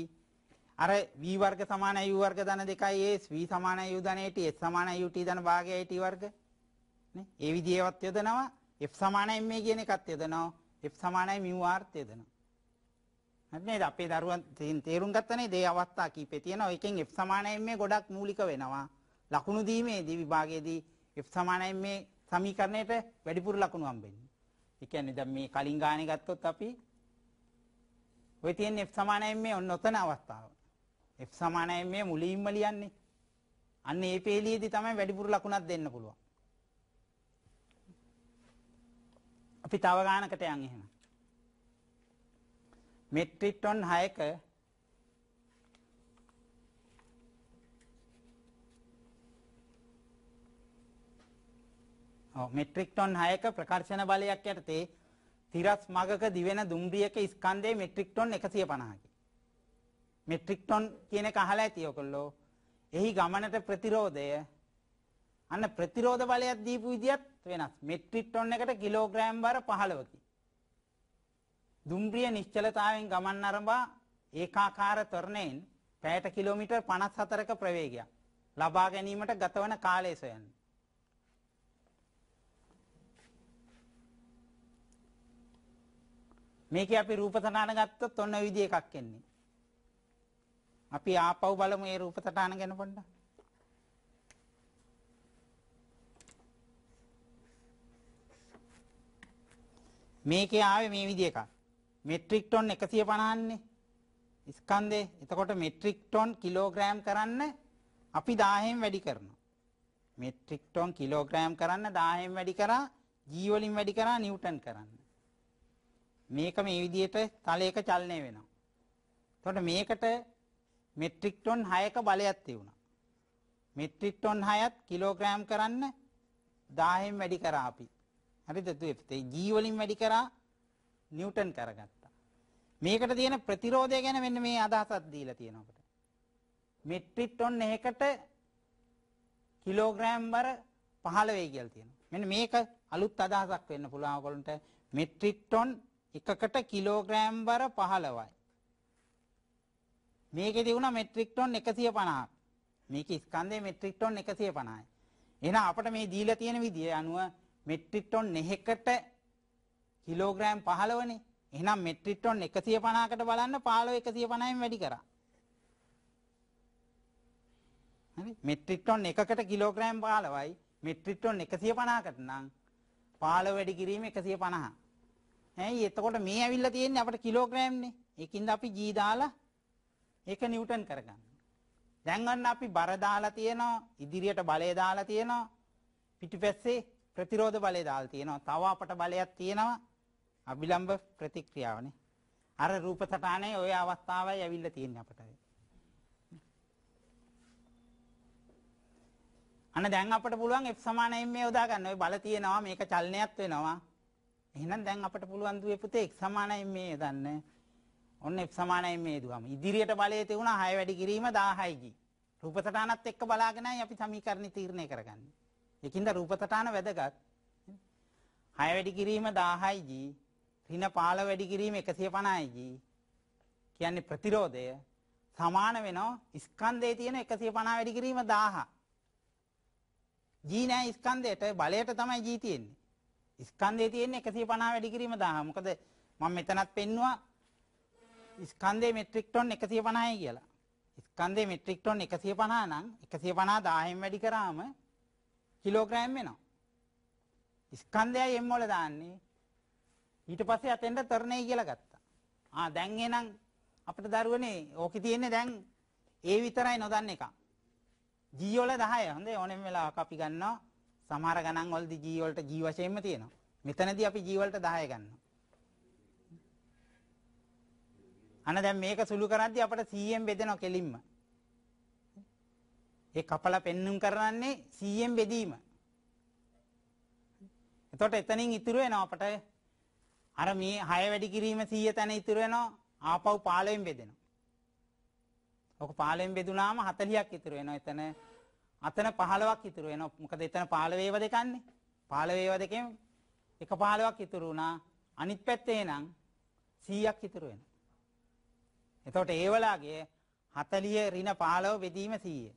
S1: අර v වර්ග සමානයි u වර්ග ධන 2යි s v සමානයි u ධන 8t s සමානයි ut ධන භාගයයි t වර්ග නේ ඒ විදිහේවත් යොදනවා f සමානයි m කියන එකත් යොදනවා f සමානයි μ r යොදනවා හරිද අපේ දරුවන් තේරුම් ගත්තනේ දේ අවස්ථා කීපේ තියෙනවා එකෙන් f සමානයෙන් මේ ගොඩක් මූලික වෙනවා ලකුණු දීමේදී විභාගයේදී f සමානයෙන් මේ සමීකරණයට වැඩිපුර ලකුණු හම්බෙන්නේ ඒ කියන්නේ දැන් මේ කලින් ගානේ ගත්තොත් අපි ඔය තියෙන f සමානයෙන් මේ ඔන්න ඔතන අවස්ථාව f සමානයෙන් මේ මුලින්ම ලියන්නේ අන්න ඒ පේළියේදී තමයි වැඩිපුර ලකුණක් දෙන්න පුළුවන් අපි තව ගානකට යන් එහෙනම් මෙට්‍රික් ටොන් 6ක ඔව් මෙට්‍රික් ටොන් 6ක ප්‍රකර්ෂණ බලයක් යටතේ තිරස් මගක දිවෙන දුම්රියක ස්කන්ධයේ මෙට්‍රික් ටොන් 150කි. මෙට්‍රික් ටොන් කියන එක අහලා ඇති ඔයගොල්ලෝ. එහි ගමනට ප්‍රතිරෝධය අන්න ප්‍රතිරෝධ බලයක් දීපු විදියත් වෙනස්. මෙට්‍රික් ටොන් එකට කිලෝග්‍රෑම් බර 15කි. දුම්රිය නිශ්චලතාවයෙන් ගමන් අරඹා ඒකාකාර තරණයෙන් පැයට කිලෝමීටර් 54ක ප්‍රවේගයක් ලබා ගැනීමට ගතවන කාලය සොයන්න. මේකේ අපි රූපතටාන ගත්තොත් ඔන්න ඔය විදිහ එකක් එන්නේ. අපි ආපහු බලමු මේ රූපතටාන ගැන පොඩ්ඩක්. මේකේ ආවේ මේ විදිහ එකක්. මෙට්‍රික් ටොන් 150න්නේ ස්කන්ධේ. එතකොට මෙට්‍රික් ටොන් කිලෝග්‍රෑම් කරන්න අපි 1000න් වැඩි කරනවා. මෙට්‍රික් ටොන් කිලෝග්‍රෑම් කරන්න 1000න් වැඩි කරා G වලින් වැඩි කරා නිව්ටන් කරන්න. මේක මේ විදිහට තලයක චලනය වෙනවා. එතකොට මේකට මෙට්‍රික් ටොන් 6ක බලයක් තියුණා. මෙට්‍රික් ටොන් 6ත් කිලෝග්‍රෑම් කරන්න 1000න් වැඩි කරා අපි. හරිද? G වලින් වැඩි කරා නිව්ටන් කරගත්තා. මේකට තියෙන ප්‍රතිරෝධය ගැන මෙන්න මේ අදහසක් දීලා තියෙනවා අපිට. මෙට්‍රික් ටොන් එකකට කිලෝග්‍රෑම් වර 15 කියලා තියෙනවා. මෙන්න මේක අලුත් අදහසක් වෙන්න පුළුවන් ඔයගොල්ලන්ට මෙට්‍රික් ටොන් එකකට කිලෝග්‍රෑම් වර 15යි. මේකේදී වුණා මෙට්‍රික් ටොන් 150ක්. මේකේ ස්කන්ධයේ මෙට්‍රික් ටොන් 150යි. එහෙනම් අපිට මේ දීලා තියෙන විදිය අනුව මෙට්‍රික් ටොන් එකකට කිලෝග්‍රෑම් 15නේ. එහෙනම් මෙට්‍රික් ටොන් 150කට බලන්න 15 150න් වැඩි කරා. හරි මෙට්‍රික් ටොන් එකකට කිලෝග්‍රෑම් 15යි මෙට්‍රික් ටොන් 150කට නම් 15 වැඩි කිරීම 150. ඇයි එතකොට මේ ඇවිල්ලා තියෙන්නේ අපිට කිලෝග්‍රෑම්නේ. ඒකින්ද අපි G දාලා ඒක නිව්ටන් කරගන්න. දැන් අන්න අපි බර දාලා තියෙනවා ඉදිරියට බලය දාලා තියෙනවා පිටිපැස්සේ ප්‍රතිරෝධ බලය දාලා තියෙනවා තව අපට බලයක් තියෙනවා අභිලම්භ ප්‍රතික්‍රියාවනේ. අර රූප සටහනේ ওই අවස්ථාවයි ඇවිල්ලා තියෙන්නේ අපට. අන්න දැන් අපට පුළුවන් F සමාන m මේ යොදා ගන්න. ඔය බල තියෙනවා මේක චලනයක් වෙනවා. එහෙනම් දැන් අපට පුළුවන් දුවේ පුතේ X සමාන m මේ යොදන්න. ඔන්න F සමාන m මේ යදුවම ඉදිරියට බලයේ තියුණා 6 වැඩි කිරීම 1000යි කි. රූප සටහනත් එක්ක බලාගෙනයි අපි සමීකරණ තීරණය කරගන්නේ. ඒකින්ද රූප සටහන වැදගත්. 6 වැඩි කිරීම 1000යි ඍණ 15 වැඩි කිරීම 150යි කියන්නේ ප්‍රතිරෝධය සමාන වෙනවා ස්කන්ධයේ තියෙන 150 වැඩි කිරීම 1000. ජී නැහැ ස්කන්ධයට බලයට තමයි ජී තියෙන්නේ. ස්කන්ධයේ තියෙන 150 වැඩි කිරීම 1000. මොකද මම මෙතනත් පෙන්නවා ස්කන්ධයේ මෙට්‍රික් ටොන් 150යි කියලා. ස්කන්ධයේ මෙට්‍රික් ටොන් 150 නම් 150 1000ෙන් වැඩි කරාම කිලෝග්‍රෑම් වෙනවා. ස්කන්ධයයි m වල දාන්නේ ඊට පස්සේ අතෙන්ට තරණය කියලා ගත්තා. ආ දැන් එහෙනම් අපිට දරුවනේ ඕකේ තියෙන්නේ දැන් ඒ විතරයි නොදන්න එක. G වල 10 හොඳේ ඕනෙම වෙලාවක අපි ගන්නවා සමහර ගණන් වලදී G වලට G වශයෙන්ම තියෙනවා. මෙතනදී අපි G වලට 10 ගන්නවා. අන දැන් මේක සුළු කරද්දී අපිට 100ෙන් බෙදෙනවා කෙලින්ම. ඒ කපලා පෙන්නුම් කරන්නේ 100ෙන් බෙදීම. එතකොට එතනින් ඉතුරු වෙනවා අපට අර මේ 6 වැඩි කිරීම 100 තැන ඉතුරු වෙනවා. ආපහු 15ෙන් බෙදෙනවා. ඔක 15ෙන් බෙදුනාම 40ක් ඉතුරු වෙනවා. එතන අතන 15ක් ඉතුරු වෙනවා. මොකද එතන 15 ඒවා දෙකන්නේ. 15 ඒවා දෙකෙන් එක 15ක් ඉතුරු වුණා. අනිත් පැත්තේ නම් 100ක් ඉතුරු වෙනවා. එතකොට ඒ වලාගේ 40 ඍණ 15 බෙදීම 100.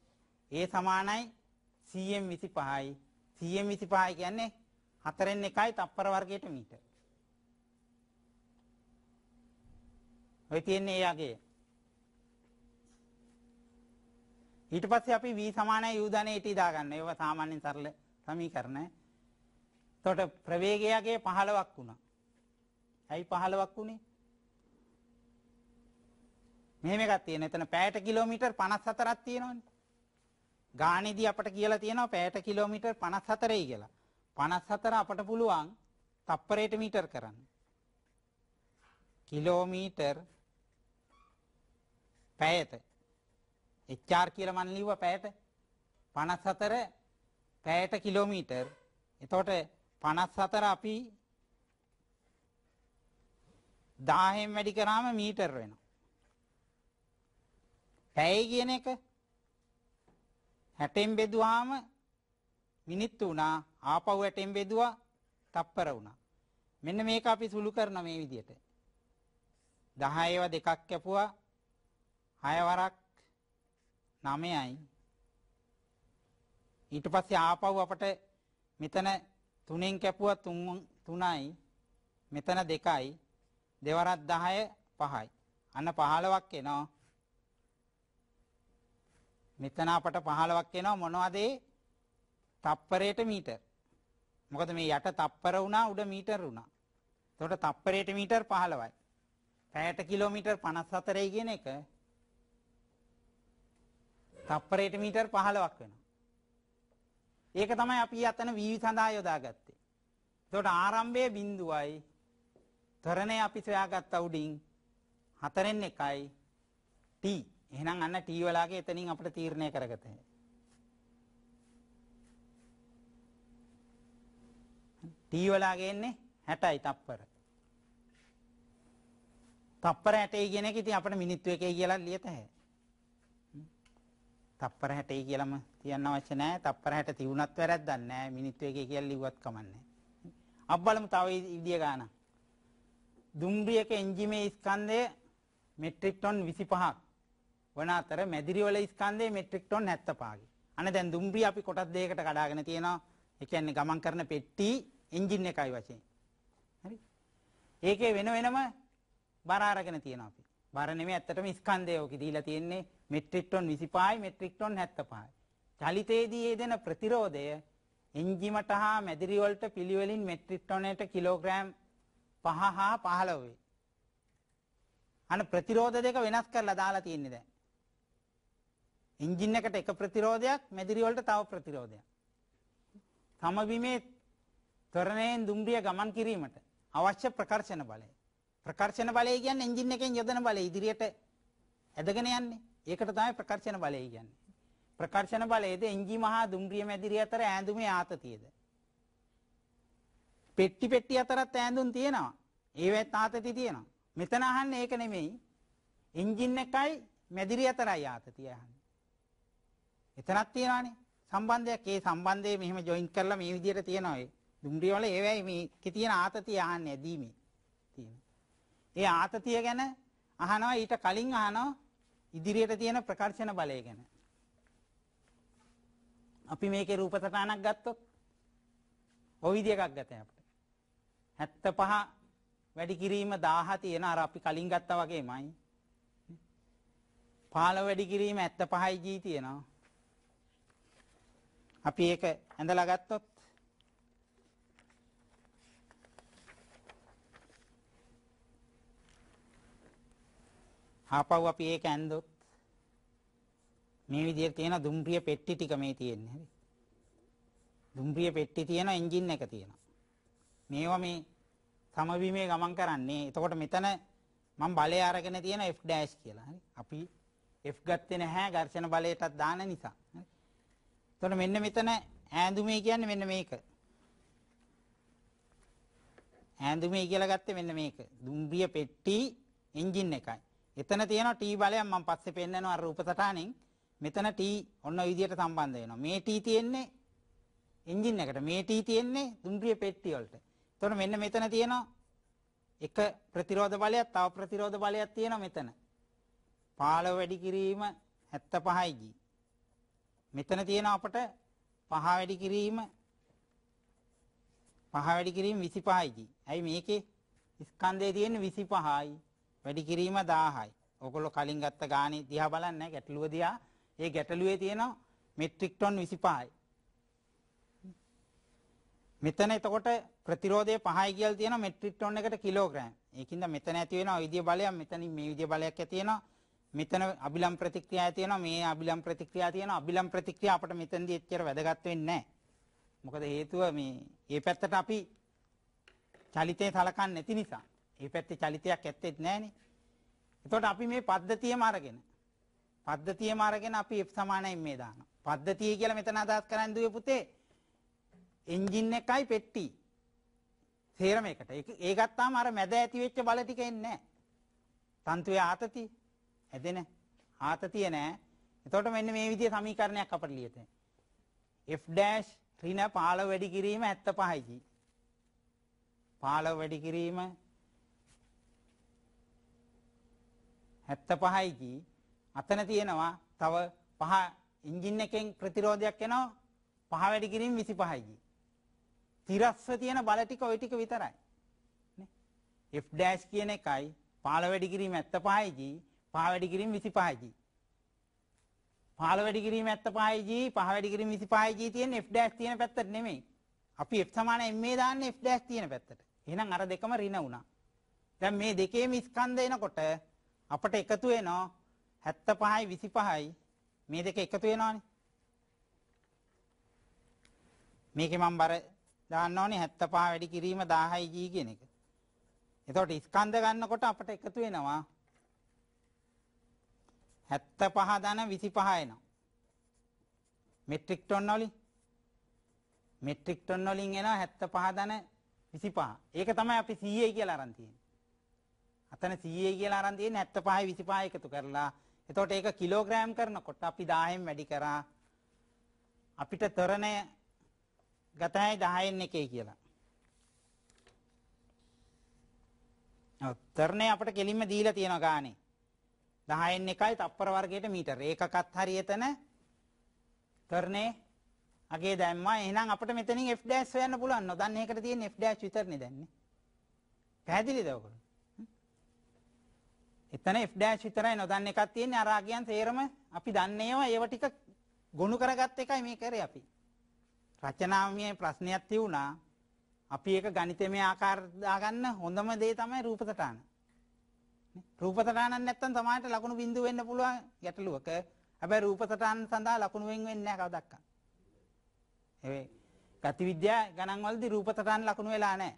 S1: ඒ සමානයි 100න් 25යි. 100න් 25 කියන්නේ 4න් 1යි තප්පර වර්ගයට මීටර්. ඔය තියෙන්නේ ඒ යගේ. ඊට පස්සේ අපි v සමානයි u ධනයට ඉදා e ගන්න. ඒක සාමාන්‍යයෙන් සරල සමීකරණ. එතකොට ප්‍රවේගයගේ 15ක් වුණා. ඇයි 15ක් වුනේ? මෙහෙම එකක් තියෙනවා. එතන පැයට කිලෝමීටර් 54ක් තියෙනවනේ. ගාණේදී අපට කියලා තියෙනවා පැයට කිලෝමීටර් 54යි කියලා. 54 අපට පුළුවන් තප්පරයට මීටර් කරන්න. කිලෝමීටර් පැයට HR කියලා මම ලිව්වා පැයට 54 පැයට කිලෝමීටර්. එතකොට 54 අපි 1000න් වැඩි කරාම මීටර් වෙනවා. පැය කියන එක 60න් බෙදුවාම මිනිත්තු වුණා, ආපහු 60න් බෙදුවා තප්පර වුණා. මෙන්න මේක අපි සුළු කරන මේ විදිහට. 10 ඒවා දෙකක් කැපුවා හයවරක් නමයයි ඊට පස්සේ ආපහු අපට මෙතන තුනෙන් කැපුවා තුනයි මෙතන දෙකයි දෙවරක් දහය පහයි අන්න පහලවක් එනවා මෙතන අපට පහලවක් එනවා මොනවද තප්පරයට මීටර් මොකද මේ යට තප්පර වුණා උඩ මීටර් වුණා එතකොට තප්පරයට මීටර් 15යි පැයට කිලෝමීටර් 54යි කියන එක තප්පරයට මීටර් 15ක් වෙනවා. ඒක තමයි අපි අතන වීවි සඳහා යොදාගත්තේ. එතකොට ආරම්භයේ බිඳුවයි ත්වරණය අපි සොයාගත්ත උඩින් 4න් 1යි t. එහෙනම් අන්න t වලාගේ එතනින් අපිට තීරණය කරගත හැකියි. t වලාගේ එන්නේ 60යි තප්පර. තප්පර 60යි කියන එක ඉතින් අපිට මිනිත්තු එකේ කියලා ලියත හැකියි. තප්පර 60යි කියලාම කියන්න අවශ්‍ය නැහැ. තප්පර 60 තියුණත් වැරද්දක් නැහැ. මිනිත්තු එකේ කියලා ලිව්වත් කමන්නේ. අප බලමු තව ඉදිය ගාන. දුම්රියක එන්ජිමේ ස්කන්ධය මෙට්‍රික් ටොන් 25ක් වන අතර මැදිරිවල ස්කන්ධය මෙට්‍රික් ටොන් 75කි. අනේ දැන් දුම්රිය අපි කොටස් දෙකකට කඩාගෙන තියෙනවා. ඒ කියන්නේ ගමන් කරන පෙට්ටි එන්ජින් එකයි වශයෙන්. හරි. ඒකේ වෙන වෙනම බර අරගෙන තියෙනවා අපි. බර නෙමෙයි ඇත්තටම ස්කන්ධයෝකි දීලා තියෙන්නේ මෙට්‍රික් ටොන් 25යි මෙට්‍රික් ටොන් 75යි. චලිතයේදී යෙදෙන ප්‍රතිරෝධය එන්ජිමට හා මැදිරි වලට පිළිවෙලින් මෙට්‍රික් ටොනයට කිලෝග්‍රෑම් 5 හා 15යි. අන ප්‍රතිරෝධ දෙක වෙනස් කරලා දාලා තියෙන්නේ දැන්. එන්ජින් එකට එක ප්‍රතිරෝධයක් මැදිරි වලට තව ප්‍රතිරෝධයක්. සමබිමේ ත්වරණයෙන් දුම්රිය ගමන් කිරීමට අවශ්‍ය ප්‍රකර්ෂණ බලය. ප්‍රකර්ෂණ බලය කියන්නේ එන්ජින් එකෙන් යොදන බලය ඉදිරියට ඇදගෙන යන්නේ. ඒකට තමයි ප්‍රකර්ශන බලය කියන්නේ. ප්‍රකර්ශන බලයේද එංජි මහා දුම්රිය මැදිරිය අතර ඈඳුමේ ආතතියද. පෙට්ටි පෙට්ටි අතරත් ඈඳුම් තියෙනවා. ඒවත් ආතති තියෙනවා. මෙතන අහන්නේ ඒක නෙමෙයි. එන්ජින් එකයි මැදිරිය අතරයි ආතතිය අහන්නේ. එතනක් තියෙනවානේ. සම්බන්ධයක් ඒ සම්බන්ධයේ මෙහෙම ජොයින් කරලා මේ විදිහට තියෙනවා ඒ දුම්රිය වල ඒවයි මේකේ තියෙන ආතතිය අහන්නේ ඇදීමේ තියෙන. ඒ ආතතිය ගැන අහනවා ඊට කලින් අහනවා ඉදිරියට තියෙන ප්‍රකර්ශන බලය ගැන. අපි මේකේ රූප සටහනක් ගත්තොත් ඔය විදිය එකක් ගතයි අපිට. 75 වැඩි කිරීම 1000 තියෙන අර අපි කලින් ගත්තා වගේමයි. 15 වැඩි කිරීම 75යි G තියෙනවා. අපි ඒක ඇඳලා ගත්තොත් ආපහු අපි ඒක ඇන්දොත් මේ විදිහට තියෙන දුම්රිය පෙට්ටි ටික මේ තියෙන්නේ හරි. දුම්රිය පෙට්ටි තියෙන එන්ජින් එක තියෙනවා. මේවා මේ සමබිමේ ගමන් කරන්නේ. එතකොට මෙතන මම බලය අරගෙන තියෙන F- කියලා හරි. අපි F ගත්තේ නැහැ ඝර්ෂණ බලයටත් දාන නිසා. හරි. එතකොට මෙන්න මෙතන ඈඳුමේ කියන්නේ මෙන්න මේක. ඈඳුමේ කියලා ගත්තේ මෙන්න මේක. දුම්රිය පෙට්ටි එන්ජින් එකයි. එතන තියෙනවා t බලයක් මම පස්සේ පෙන්නනවා අර රූප සටහනෙන්. මෙතන t ඔන්න ඔය විදියට සම්බන්ධ වෙනවා. මේ t තියෙන්නේ එන්ජින් එකට. මේ t තියෙන්නේ දුම්රිය පෙට්ටිය වලට. එතකොට මෙන්න මෙතන තියෙනවා එක ප්‍රතිරෝධ බලයක් තව ප්‍රතිරෝධ බලයක් තියෙනවා මෙතන. 15 වැඩි කිරීම 75 g. මෙතන තියෙන අපට 5 වැඩි කිරීම 5 වැඩි කිරීම 25 g. ඇයි මේකේ ස්කන්ධය තියෙන්නේ 25යි. වැඩි කිරීම 1000යි. ඔයගොල්ලෝ කලින් ගත්ත ගාණේ දිහා බලන්න ගැටලුව දිහා. ඒ ගැටලුවේ තියෙනවා මෙට්‍රික් ටොන් 25යි. මෙතන එතකොට ප්‍රතිරෝධය 5යි කියලා තියෙනවා මෙට්‍රික් ටොන් එකට කිලෝග්‍රෑම්. ඒකින්ද මෙතන ඇති වෙනවා විදිය බලයක් මෙතනින් මේ විදිය බලයක් ඇති වෙනවා. මෙතන අබිලම් ප්‍රතික්‍රියාව තියෙනවා මේ අබිලම් ප්‍රතික්‍රියාව තියෙනවා අබිලම් ප්‍රතික්‍රියාව අපිට මෙතනදී එච්චර වැදගත් වෙන්නේ නැහැ. මොකද හේතුව මේ මේ පැත්තට අපි චලිතේ සලකන්නේ නැති නිසා. ඒ පැත්තේ චලිතයක් ඇත්තෙත් නැහනේ. එතකොට අපි මේ පද්ධතියම අරගෙන පද්ධතියම අරගෙන අපි F සමානයි මේ දානවා. පද්ධතිය කියලා මෙතන අදහස් කරන්නේ දුවේ පුතේ එන්ජින් එකයි පෙට්ටි. සේරම එකට. ඒ ගත්තාම අර මැද ඇති වෙච්ච බල ටික එන්නේ නැහැ. තන්තුවේ ආතතිය හැදෙන ආතතිය නැහැ. එතකොට මෙන්න මේ විදිහේ සමීකරණයක් අපට ලියතේ. F ඩෑෂ් ඍණ 15 වැඩි කිරීම 75යි. 15 වැඩි කිරීම 75යි කි අතන තියෙනවා තව පහ එන්ජින් එකෙන් ප්‍රතිරෝධයක් එනවා පහ වැඩි කිරීම 25යි කි. තිරස්ව තියෙන බල ටික ওই ටික විතරයි. නේ F ඩෑෂ් කියන එකයි 15 වැඩි කිරීම 75යි කි පහ වැඩි කිරීම 25යි කි. 15 වැඩි කිරීම 75යි කි පහ වැඩි කිරීම 25යි කි තියෙන F ඩෑෂ් තියෙන පැත්තට නෙමෙයි. අපි F MA දාන්නේ F ඩෑෂ් තියෙන පැත්තට. එහෙනම් අර දෙකම ඍණ වුණා. දැන් මේ දෙකේම ස්කන්ධ එනකොට අපට එකතු වෙනවා 75යි 25යි මේ දෙක එකතු වෙනවානේ. මේකේ මම බර දාන්න ඕනේ 75 වැඩි කිරීම 1000යි g කියන එක. එතකොට ස්කන්ධ ගන්නකොට අපට එකතු වෙනවා 75 ධන 25 එනවා. මෙට්‍රික් ටොන් වලින් මෙට්‍රික් ටොන් වලින් එනවා 75 ධන 25. ඒක තමයි අපි 100යි කියලා අරන් තියෙන්නේ. අතන 100යි කියලා අරන් තියෙන්නේ 75යි 25 එකතු කරලා. එතකොට ඒක කිලෝග්‍රෑම් කරනකොට අපි 1000න් වැඩි කරා. අපිට තරණය ගතයි 10න් එකේ කියලා. තරණය අපිට කෙලින්ම දීලා තියෙනවා ගානේ. 10න් එකයි තප්පර වර්ගයට මීටර. ඒකකත් හරියටන තරණේ අගේ දැම්මා. එහෙනම් අපිට මෙතනින් F' හොයන්න පුළුවන්. නොදන්න එකට තියෙන F' විතරනේ දැන්නේ. පැහැදිලිද ඔයගොල්ලෝ? එතන F ඩෑෂ් විතරයි නොදන්න එකක් තියෙන්නේ අරාගියන් තේරම අපි දන්නේ ඒවා ඒව ටික ගොනු කරගත් එකයි මේ කරේ අපි. රචනාමය ප්‍රශ්නයක් තියුණා. අපි ඒක ගණිතමය ආකාර දාගන්න හොඳම දේ තමයි රූපසටහන. රූපසටහනක් නැත්තම් තමයි ලකුණු බිඳුව වෙන්න පුළුවන් ගැටලුවක. හැබැයි රූපසටහන සඳහා ලකුණු වෙන් වෙන්නේ නැහැ කවදක්වත්. ඒ ගතිවිද්‍යා ගණන් වලදී රූපසටහන ලකුණු වෙලා නැහැ.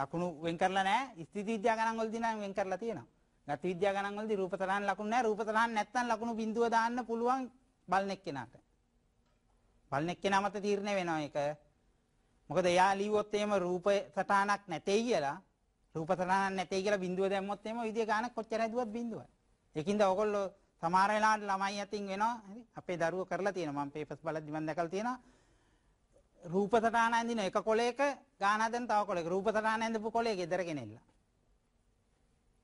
S1: ලකුණු වෙන් කරලා නැහැ. ස්ථිති විද්‍යා ගණන් වලදී නම් වෙන් කරලා තියෙනවා. ගති විද්‍යා ගණන්වලදී රූප තරහන් ලකුණු නැහැ. රූප තරහන් නැත්තම් ලකුණු බිඳුව දාන්න පුළුවන් බලන එක්කෙනාට. බලන එක්කෙනා මත තීරණය වෙනවා ඒක. මොකද එයා ලිව්වොත් එහෙම රූප සටහනක් නැtei කියලා රූප සටහනක් නැtei කියලා බිඳුව දැම්මොත් එහෙම විදිය ගානක් කොච්චර හැදුවත් බිඳුවයි. ඒකින්ද ඕගොල්ලෝ සමහර වෙලාවට ළමයි අතින් වෙනවා හරි අපේ දරුවෝ කරලා තියෙනවා මම පේපර්ස් බලද්දි මම දැකලා තියෙනවා රූප සටහන ඇඳින එක කොලයක ගාන හදන තව කොලයක රූප සටහන ඇඳපු කොලයේ ගෙදර ගෙනෙල්ලා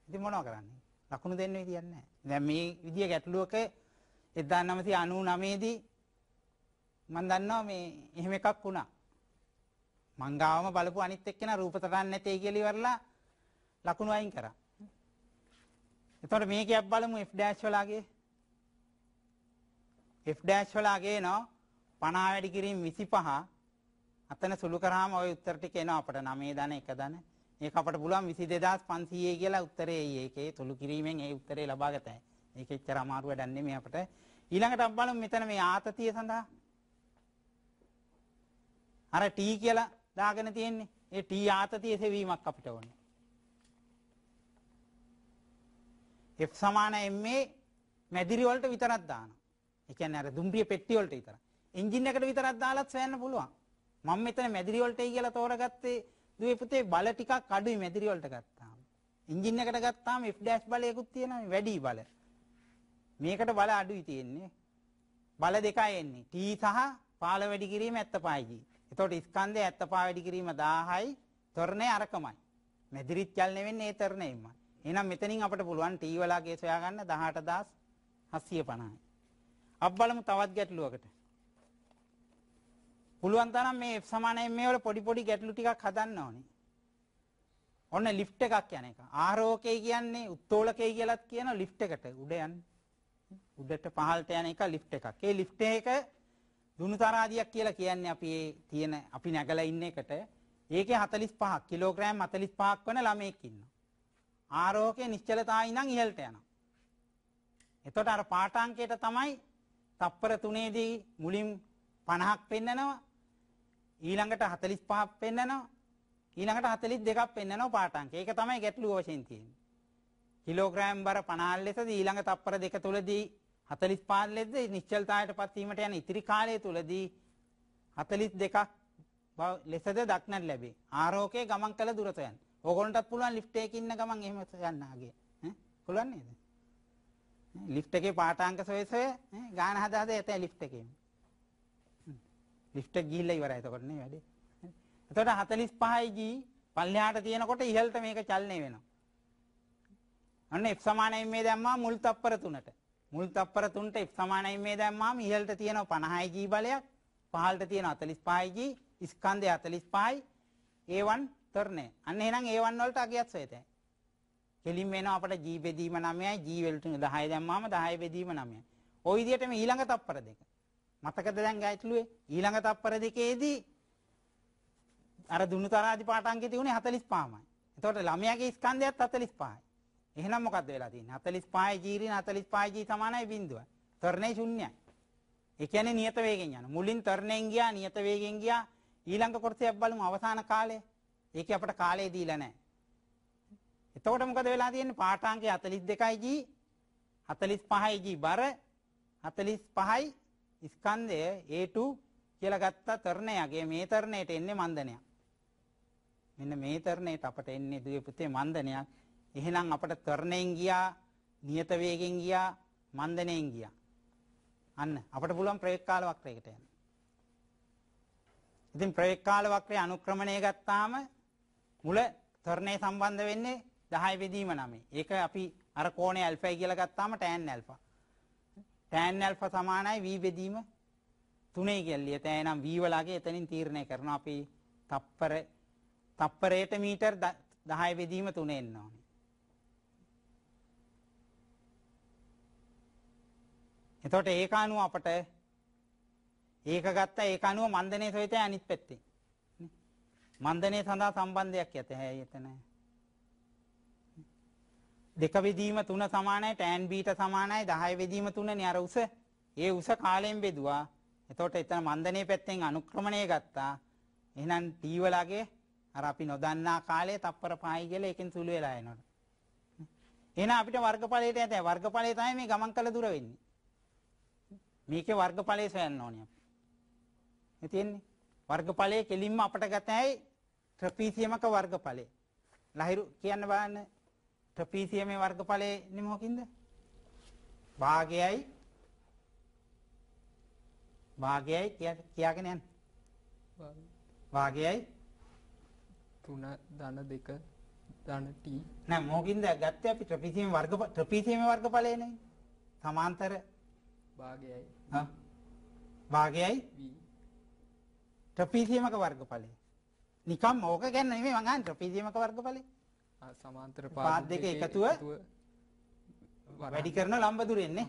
S1: ඉතින් මොනව කරන්නේ? ලකුණු දෙන්න විදියක් නැහැ. දැන් මේ විදිය ගැටලුවක 1999 දී මම දන්නවා මේ එහෙම එකක් වුණා. මං ගාවම බලපු අනිත් එක්කෙනා රූප තරන්න නැtei කියලා ඉවරලා ලකුණු අයින් කරා. එතකොට මේකයක් බලමු f dash වලාගේ. f dash වලාගේ නෝ 50 වැඩි කිරීම 25 අතන සුළු කරාම ওই උත්තර ටික එනවා අපට 9 දන 1 දන ඒක අපට පුළුවන් 22500 කියලා උත්තරේ ඒකේ තුළු කිරීමෙන් ඒ උත්තරේ ලබා ගතයි. ඒක එච්චර අමාරු වැඩක් නෙමෙයි අපට. ඊළඟට අපි බලමු මෙතන මේ ආතතිය සඳහා අර T කියලා දාගෙන තියෙන්නේ. ඒ T ආතතිය සෙවීමක් අපිට ඕනේ. F සමාන MA මැදිරි වලට විතරක් දානවා. ඒ කියන්නේ අර දුම්රිය පෙට්ටිය වලට විතරක්. එන්ජින් එකට විතරක් දාලත් සෑන්න පුළුවන්. මම මෙතන මැදිරි වලටයි කියලා තෝරගත්තේ දුවේ පුතේ බල ටිකක් අඩුයි මැදිරි වලට ගත්තාම. එන්ජින් එකට ගත්තාම F- බලයකුත් තියෙනවා වැඩි බල. මේකට බල අඩුයි තියෙන්නේ. බල දෙකයි එන්නේ. T සහ පාල වැඩි කිරීම 75යි. එතකොට ස්කන්ධය 75 වැඩි කිරීම 1000යි. ත්වරණය අරකමයි. මැදිරිත් චලනය වෙන්නේ ඒ ත්වරණයෙන්මයි. එහෙනම් මෙතනින් අපිට පුළුවන් T වලගේ සොයාගන්න 18750යි. අප බලමු තවත් ගැටලුවකට. පුළුවන් තරම් මේ F සමාන MA වල පොඩි පොඩි ගැටලු ටිකක් හදන්න ඕනේ. ඔන්න ලිෆ්ට් එකක් යන එක. ආරෝකය කියන්නේ උත්තෝලකය කියලත් කියන ලිෆ්ට් එකට උඩ යන. උඩට පහළට යන එක ලිෆ්ට් එකක්. ඒ ලිෆ්ට් එක දුනුතරාදියක් කියලා කියන්නේ අපි ඒ තියෙන අපි නැගලා ඉන්න එකට. ඒකේ 45ක් කිලෝග්‍රෑම් 45ක් වෙන ළමයෙක් ඉන්නවා. ආරෝකයේ නිශ්චලතාවය ඉඳන් ඉහළට යනවා. එතකොට අර පාඨාංකයට තමයි තප්පර 3ේදී මුලින් 50ක් පෙන්නනවා ඊළඟට 45ක් පෙන්නනවා. ඊළඟට 42ක් පෙන්නනවා පාටාංක. ඒක තමයි ගැටලුව වශයෙන් තියෙන්නේ. කිලෝග්‍රෑම් බර 50 ලෙසද ඊළඟ තප්පර දෙක තුලදී 45 ලෙසද නිශ්චලතාවයටපත් වීමට යන ඉතිරි කාලය තුලදී 42ක් ලෙසද දක්නට ලැබේ. ආරෝකයේ ගමන් කළ දුරත යන. ඕගොල්ලන්ටත් පුළුවන් ලිෆ්ට් එකේ ඉන්න ගමන් එහෙම යන්න ආගේ. ඈ පුළුවන් නේද? ලිෆ්ට් එකේ පාටාංක සොයසොය ගාන හදා හදා එතන ලිෆ්ට් එකේම. ලිෆ්ට් එක ගිහිල්ලා ඉවරයි එතකොට නේ වැඩේ. එතකොට 45යි G පල්ලෙහාට තියෙනකොට ඉහළට මේක චලනය වෙනවා. අන්න F සමානයි මේ දැම්මා මුල් තප්පර තුනට. මුල් තප්පර තුනට F සමානයි මේ දැම්මාම ඉහළට තියෙනවා 50යි G බලයක්, පහළට තියෙනවා 45යි G, ස්කන්ධය 45යි A1 තරණය. අන්න එහෙනම් A1 වලට අගයත් සොයතයි. කෙලින් වෙනවා අපට G බෙදීම 9යි, G වලට 10 දැම්මාම 10 බෙදීම 9යි. ওই විදිහටම ඊළඟ තප්පර දෙක. මතකද දැන් ගැටලුවේ ඊළඟ තප්පර දෙකේදී අර දුනුතරාදි පාඨාංකයේ තිබුණේ 45මයි. එතකොට ළමයාගේ ස්කන්ධයත් 45යි. එහෙනම් මොකද්ද වෙලා තියෙන්නේ? 45යි ජීරින 45යි ජී සමානයි බිඳුවයි. ත්වරණේ ශුන්‍යයි. ඒ කියන්නේ නියත වේගෙන් යන. මුලින් ත්වරණෙන් ගියා නියත වේගෙන් ගියා. ඊළඟ කොටසක් බලමු අවසාන කාලය. ඒකේ අපට කාලය දීලා නැහැ. එතකොට මොකද වෙලා තියෙන්නේ? පාඨාංකය 42යි ජී 45යි ජී බර 45යි ස්කන්ධය A2 කියලා ගත්තා තරණයගේ මේ තරණයට එන්නේ මන්දනයක්. මෙන්න මේ තරණයට අපට එන්නේ දුවේ පුතේ මන්දනයක්. එහෙනම් අපට තරණයෙන් ගියා, නියත වේගෙන් ගියා, මන්දනයෙන් ගියා. අන්න අපට පුළුවන් ප්‍රවේග කාල වක්‍රයකට යන්න. ඉතින් ප්‍රවේග කාල වක්‍රය අනුක්‍රමණය ගත්තාම මුල තරණය සම්බන්ධ වෙන්නේ 10 බෙදීම 9. ඒක අපි අර කෝණය α කියලා ගත්තාම tan α. tan alpha සමානයි v බෙදීම 3 කියලා ලියත. එහෙනම් v වලගේ එතනින් තීරණය කරනවා අපි තප්පර තප්පරයට මීටර් 10 බෙදීම 3 එන්න ඕනේ. එතකොට ඒක අනුව අපට ඒක ගත්තා ඒක අනුව මන්දනේ සොවිතයි අනිත් පැත්තේ. මන්දනේ සඳහා සම්බන්ධයක් ඇත. හැයි එතන. දෙක බෙදීම 3 සමානයි tan b ට සමානයි 10 බෙදීම 3නේ අර උස. ඒ උස කාලයෙන් බෙදුවා. එතකොට එතන මන්දනේ පැත්තෙන් අනුක්‍රමණය ගත්තා. එහෙනම් t වලගේ අර අපි නොදන්නා කාලය තප්පර 5යි කියලා එකෙන් සුළු වෙලා යනවා. එහෙනම් අපිට වර්ගඵලයට ඇත වර්ගඵලය තමයි මේ ගමන් කළ දුර වෙන්නේ. මේකේ වර්ගඵලය සොයන්න ඕනේ අපි. මේ තියෙන්නේ වර්ගඵලයේ කෙලින්ම අපට ගත හැයි ත්‍රිපීසියමක වර්ගඵලය. ලහිරු කියන්න බලන්න ත්‍රිපීතියමේ වර්ගඵලයේ ඉන්නේ මොකකින්ද? භාගයයි භාගයයි කියාගෙන යන්න. භාගයයි 3 ධන 2 ධන t නෑ මොකකින්ද ගත්තේ අපි ත්‍රිපීතියමේ වර්ග ත්‍රිපීතියමේ වර්ගඵලයේ නේ. සමාන්තර භාගයයි හා භාගයයි v ත්‍රිපීතියමක වර්ගඵලය. නිකම් ඕක ගැන නෙමෙයි මං අහන්නේ ත්‍රිපීතියමක වර්ගඵලය. සමාන්තර පාද දෙක එකතුව වැඩි කරන ලම්බ දුරෙන්නේ.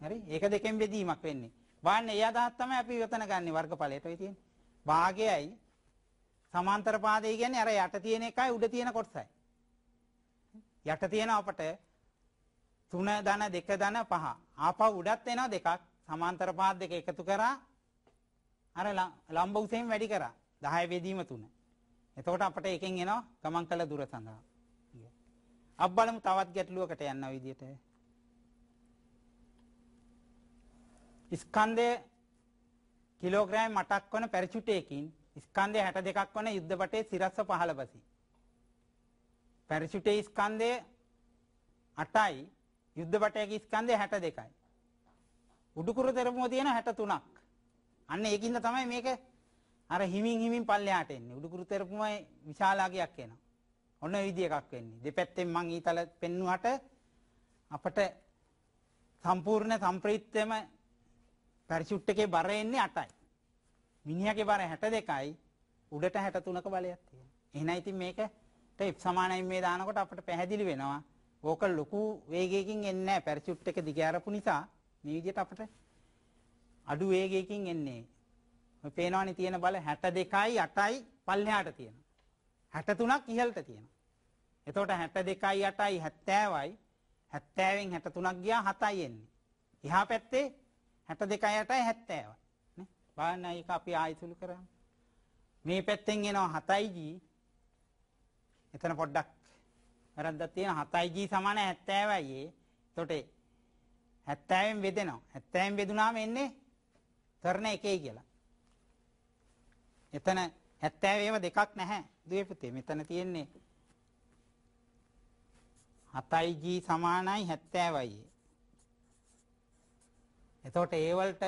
S1: හරි? ඒක දෙකෙන් බෙදීමක් වෙන්නේ. බලන්න ඒ අදහස් තමයි අපි යොතන ගන්නේ වර්ගඵලයට ඔය තියෙන්නේ. භාගයයි සමාන්තර පාදේ කියන්නේ අර යට තියෙන එකයි උඩ තියෙන කොටසයි. යට තියෙන අපට 3 ධන 2 ධන 5. ආපහු උඩත් එනවා දෙකක්. සමාන්තර පාද දෙක එකතු කරා අර ලම්බ උසයෙන් වැඩි කරා. 10 බෙදීම 3. එතකොට අපට එකෙන් එනවා ගමන් කළ දුර සඳහා. අප බලමු තවත් ගැටලුවකට යන්න විදිහට. ස්කන්ධය කිලෝග්‍රෑම් 8ක් වන පැරචුටයකින් ස්කන්ධය 62ක් වන යුද්ධපටයේ සිරස්ස 15 පසින්. පැරචුටේ ස්කන්ධය 8යි යුද්ධපටයේ ස්කන්ධය 62යි. උඩුකුරු දරමුව තියෙන 63ක්. අන්න ඒකින්ද තමයි මේක අර හිමින් හිමින් පල්ලෙහාට එන්නේ. උඩුකුරු දරමුවේ විශාල අගයක් එනවා. ඔන්න විදි එකක් වෙන්නේ. දෙපැත්තෙන් මං ඊතල පෙන්වුවට අපට සම්පූර්ණ සම්ප්‍රීත්‍යම පැරිෂුට් එකේ බර එන්නේ 8යි. මිනිහගේ බර 62යි උඩට 63ක බලයක් තියෙනවා. එහෙනම් ඉතින් මේකට F සමානයි මේ දානකොට අපට පැහැදිලි වෙනවා. ඕක ලොකු වේගයකින් එන්නේ නැහැ පැරිෂුට් එක දිග අරපු නිසා මේ විදිහට අපට අඩු වේගයකින් එන්නේ. ඔය පේනවනේ තියෙන බල 62යි 8යි පල්ලෙහාට තියෙනවා. හැටතුනක් ඉහලට තියෙන. එතෝට හැට දෙකයි යටයි හැත්තෑවයි හැත්තෑවෙන් හැටතුනක් ගියා හතයි එන්නේ. එහා පැත්තේ හැට දෙකයටයි හැත්තෑවයි බාන්න ඒක අපි ආයතුළු කරම්. මේ පැත්තෙන් එනවා හතයිජී එතන පොඩ්ඩක් වැරද්ද තියෙන හතයිජී සමාන හැත්තෑවයියේ තොටේ හැත්තෑවෙන් වෙදෙනවා හැත්තෑම් වෙදුනාම එන්නේ තරණ එකයි කියලා. එතන 70ේම දෙකක් නැහැ. දුවේ පුතේ මෙතන තියෙන්නේ 7g සමානයි 70යි. එතකොට a වලට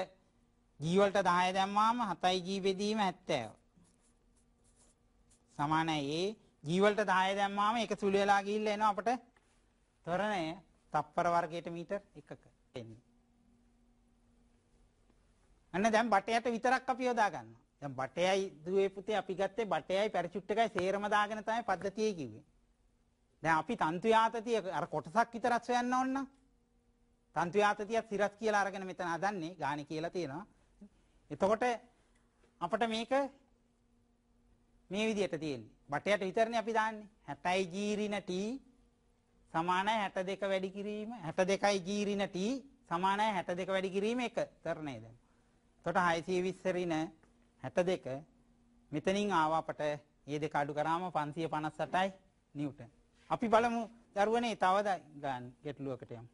S1: g වලට 10 දැම්මාම 7g බෙදීම 70. සමානයි a g වලට 10 දැම්මාම ඒක සුළු වෙලා ගිහිල්ලා එනවා අපට ත්වරණය තප්පර වර්ගයට මීටර් 1ක එන්නේ. අන්න දැන් බටයට විතරක් අපි යොදා ගන්නවා. දැන් බටයයි දුවේ පුතේ අපි ගත්තේ බටයයි පැරචුට් එකයි සේරම දාගෙන තමයි පද්ධතිය කිව්වේ. දැන් අපි තන්තු යාතතිය අර කොටසක් විතරක් සොයන්න ඕන නම් තන්තු යාතතියත් සිරස් කියලා අරගෙන මෙතන හදන්නේ ගාණි කියලා තියෙනවා. එතකොට අපිට මේක මේ විදිහට තියෙන්නේ. බටයට විතරනේ අපි දාන්නේ. 60යි ජීරින t සමානයි 62 වැඩි කිරීම 62යි ජීරින t සමානයි 62 වැඩි කිරීම 1. තරණේ දැන්. එතකොට 620 රින 62 මෙතනින් ආව අපට මේ දෙක අඩු කරාම 558යි නිව්ටන්. අපි බලමු දරුවනේ තවද ගන්න ගැටලුවකට යමු.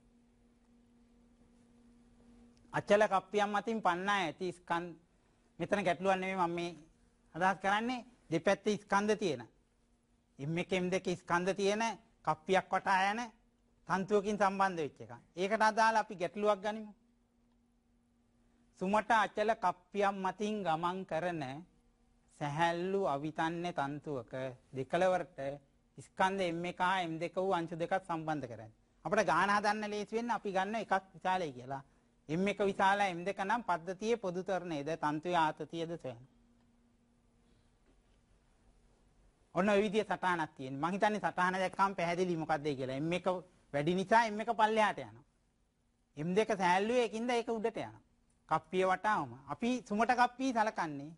S1: අචල කප්පියම් අතින් පන්නා ඇති ස්කන්ධ මෙතන ගැටලුවක් නෙමෙයි මම මේ අදහස් කරන්නේ දෙපැත්තේ ස්කන්ධ තියෙන. M1 M2 ස්කන්ධ තියෙන කප්පියක් වටා යන තන්තුවකින් සම්බන්ධ වෙච්ච එක. ඒකට අදාළ අපි ගැටලුවක් ගනිමු. සුමට අචල කප්පියම් මතින් ගමන් කරන සැහැල්ලු අවිතන්නේ තන්තුවක දෙකලවරට ස්කන්ධ M1 හා M2 වූ අංශු දෙකක් සම්බන්ධ කරන්නේ. අපිට ගාන හදන්න ලේසි වෙන්නේ අපි ගන්න එකක් විශාලයි කියලා. M1 විශාල M2 නම් පද්ධතියේ පොදු තරණයද තන්තුවේ ආතතියද සොයන. ඔන්න ඔය විදිය සටහනක් තියෙනවා. මං හිතන්නේ සටහන දැක්කම පැහැදිලි මොකද්ද කියලා. M1 වැඩි නිසා M1 පල්ලෙහාට යනවා. M2 සෑල්ලුවේ එකින්ද ඒක උඩට යනවා. කප්පිය වටාම. අපි සුමට කප්පී සලකන්නේ.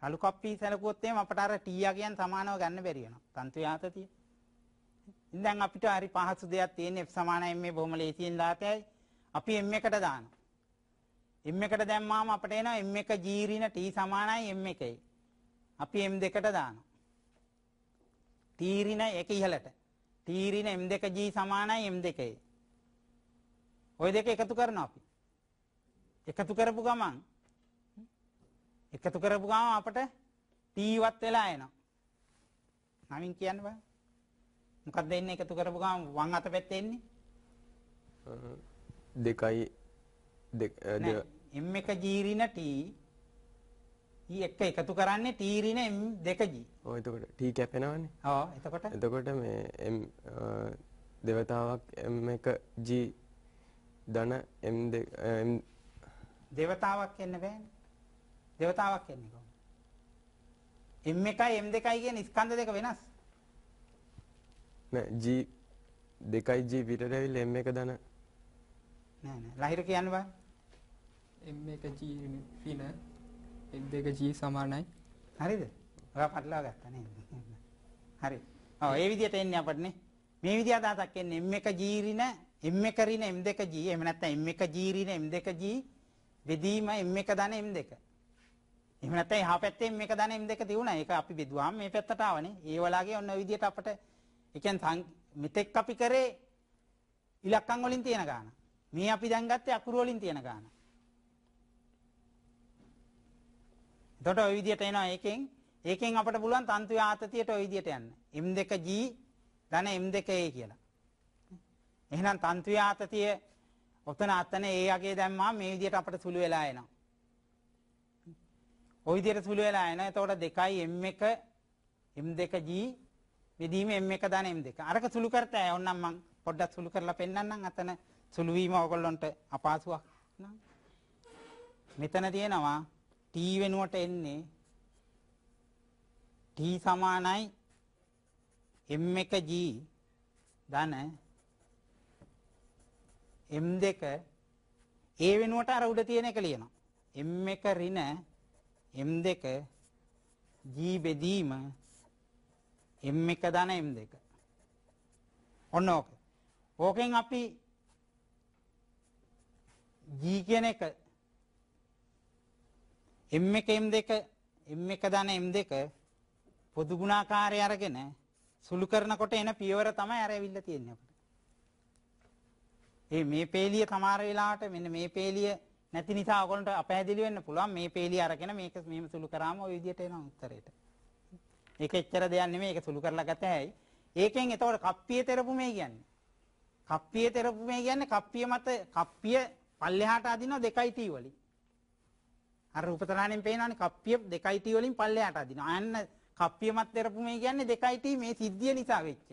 S1: සලු කප්පී සලකුවොත් එහෙම අපට අර ටීයා කියන සමානව ගන්න බැරි වෙනවා. තන්තු යාතතිය. දැන් අපිට හරි පහසු දෙයක් තියෙන F සමානයි මේ බොහොම ලේසියෙන් දාතයයි. අපි M එකට දානවා. M එකට දැම්මාම අපට එනවා M1 G ඍණ T සමානයි M1යි. අපි M2කට දානවා. T ඍණ 1 ඉහළට. T ඍණ M2 G සමානයි M2යි. ওই දෙක එකතු කරනවා අපි. එකතු කරපු ගමන් එකතු කරපු ගම අපට ටීවත් වෙලා එනවා. නමින් කියන්න බෑ. මොකක්ද එන්නේ එකතු කරපු ගම වම් අත පැත්තේ එන්නේ? දෙකයි දෙක M1 ජීරින T E එක එකතු කරන්නේ T ඍණ M2G. ඔව් එතකොට T කැප් වෙනවනේ. ඔව් එතකොට එතකොට මේ M දෙවතාවක් M1 G ධන M2 M දෙවතාවක් එන්න බෑනේ. දෙවතාවක් එන්නේ කොහොමද? M1යි M2යි කියන ස්කන්ධ දෙක වෙනස්. නෑ G 2යි G පිටට ඇවිල්ලා M1 දන නෑ නෑ ලහිර කියන්න බෑ. M1 G පින M2 G සමානයි. හරිද? ඔයා පටලවා ගත්තා නේද? හරි. ඔව් ඒ විදිහට එන්නේ අපිට නේ. මේ විදිහ අදහසක් එන්නේ M1 G ඍණ M1 ඍණ M2 G එහෙම නැත්නම් M1 G ඍණ M2 G බෙදීම M1 ධන M2. එහෙම නැත්නම් එහා පැත්තේ M1 ධන M2 තියුණා. ඒක අපි බෙදුවාම මේ පැත්තට ආවනේ. ඒ වලාගේ ඔන්න ඔය විදිහට අපට ඒ කියන්නේ මෙතෙක් අපි කරේ ඉලක්කම් වලින් තියෙන ගාන. මේ අපි දැන් ගත්තේ අකුරු වලින් තියෙන ගාන. එතකොට ඔය විදිහට එනවා ඒකෙන් ඒකෙන් අපට පුළුවන් තන්තු ආතතියට ඔය විදිහට යන්න. M2G ධන M2A කියලා. එහෙනම් තන්තු ආතතිය ඔතන අතන ඒ යගේ දැම්මා මේ විදිහට අපට සුළු වෙලා එනවා. ওই විදිහට සුළු වෙලා එනවා. එතකොට 2යි m1 m2g බෙදීම m1 දාන m2. අරක සුළු කරතෑ. ඕන්නම් මං පොඩ්ඩක් සුළු කරලා පෙන්නන්නම් අතන සුළු වීම ඕගොල්ලන්ට අපහසුයක්. මෙතන තියෙනවා t වෙනුවට එන්නේ t සමානයි m1g ධන M2 ඒ වෙනුවට අර උඩ තියෙන එක ලියනවා. M1 ඍණ M2 G බෙදීම M1 ධන M2. ඔන්න ඕක. ඕකෙන් අපි G කියන එක M1 M2 M1 ධන M2 පොදු ගුණාකාරය අරගෙන සුළු කරනකොට එන පියවර තමයි අර ඇවිල්ලා තියෙන්නේ අපිට. ඒ මේ පේලිය සමහර වෙලාවට මෙන්න මේ පේලිය නැති නිසා ඔයගොල්ලන්ට අපහැදිලි වෙන්න පුළුවන් මේ පේලිය අරගෙන මේක මෙහෙම සුළු කරාම ওই විදියට එන උත්තරේට. ඒක එච්චර දෙයක් නෙමෙයි ඒක සුළු කරලා ගත හැයි. ඒකෙන් එතකොට කප්පිය තෙරපුමේ කියන්නේ. කප්පිය තෙරපුමේ කියන්නේ කප්පිය මත කප්පිය පල්ලෙහාට අදිනවා 2t වලින්. අර රූපතරණයෙන් පේනවනේ කප්පිය 2t වලින් පල්ලෙහාට අදිනවා. අයන්න කප්පිය මත තෙරපුමේ කියන්නේ 2t මේ සිද්ධිය නිසා වෙච්ච.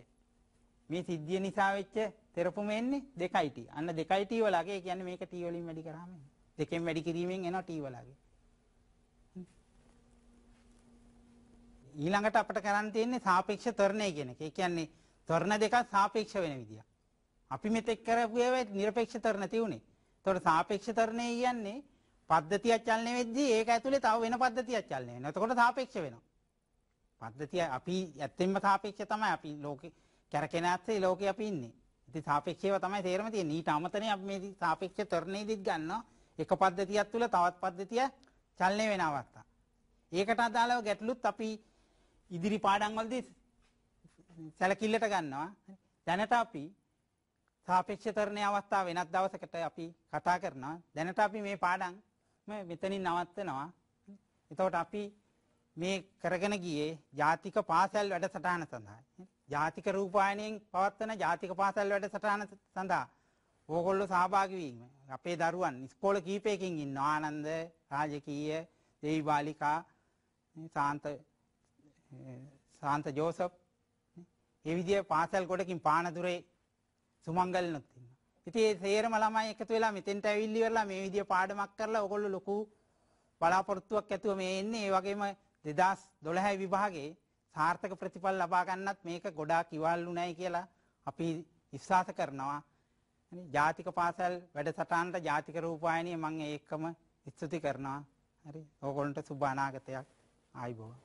S1: මේ සිද්ධිය නිසා වෙච්ච තෙරපුම එන්නේ 2t. අන්න 2t වලගේ කියන්නේ මේක t වලින් වැඩි කරාම එන්නේ. දෙකෙන් වැඩි කිරීමෙන් එනවා t වලගේ. ඊළඟට අපිට කරන්න තියෙන්නේ සාපේක්ෂ ත්වරණය කියන එක. ඒ කියන්නේ ත්වරණ දෙකක් සාපේක්ෂ වෙන විදිය. අපි මෙතෙක් කරපු ඒවා নিরপেক্ষ ත්වරණ තියුනේ. ඒතකොට සාපේක්ෂ ත්වරණය කියන්නේ පද්ධතියක් චලනය වෙද්දී ඒක ඇතුලේ තව වෙන පද්ධතියක් චලනය වෙනවා. එතකොට සාපේක්ෂ වෙනවා. පද්ධතිය අපි ඇත්තෙන්ම සාපේක්ෂ තමයි අපි ලෝකේ කැරකෙන අත්සේ ලෝකේ අපි ඉන්නේ. ඉතින් සාපේක්ෂව තමයි තේරම තියෙන්නේ. ඊට අමතරේ අපි මේ සාපේක්ෂ තරණයේදීත් ගන්නවා එක පද්ධතියක් තුල තවත් පද්ධතිය චලනය වෙන අවස්ථා. ඒකට අදාළව ගැටලුත් අපි ඉදිරි පාඩම්වලදී සැලකිල්ලට ගන්නවා. දැනට අපි සාපේක්ෂ තරණයේ අවස්ථාව වෙනත් දවසකට අපි කතා කරනවා. දැනට අපි මේ පාඩම් මෙතනින් නවත්වනවා. එතකොට අපි මේ කරගෙන ගියේ ජාතික පාසල් වැඩසටහන සඳහායි. ජාතික රූපායනයෙන් පවත්වන ජාතික පාසල් වැඩසටහන සඳහා ඕගොල්ලෝ සහභාගී වීම අපේ දරුවන් ඉස්කෝල කීපයකින් ඉන්න ආනන්ද රාජකීය දේවි බාලිකා සාන්ත සාන්ත ජෝසප් ඒ විදිහේ පාසල් ගොඩකින් පානදුරේ සුමංගල්නොත් ඉන්නවා. ඉතින් ඒ සේරම ළමයි එකතු වෙලා මෙතෙන්ට ඇවිල්ලි ඉවරලා මේ විදිය පාඩමක් කරලා ඕගොල්ලෝ ලොකු බලාපොරොත්තුවක් ඇතුව මේ එන්නේ. ඒ වගේම 2012 විභාගේ සාර්ථක ප්‍රතිඵල ලබා ගන්නත් මේක ගොඩාක් ඉවල්ු නැහැ කියලා අපි විශ්වාස කරනවා. ජාතික පාසල් වැඩසටහනට ජාතික රූපවාහිනිය මම ඒකම ස්තුති කරනවා. හරි. ඕගොල්ලන්ට සුබ අනාගතයක් ආයිබෝවා.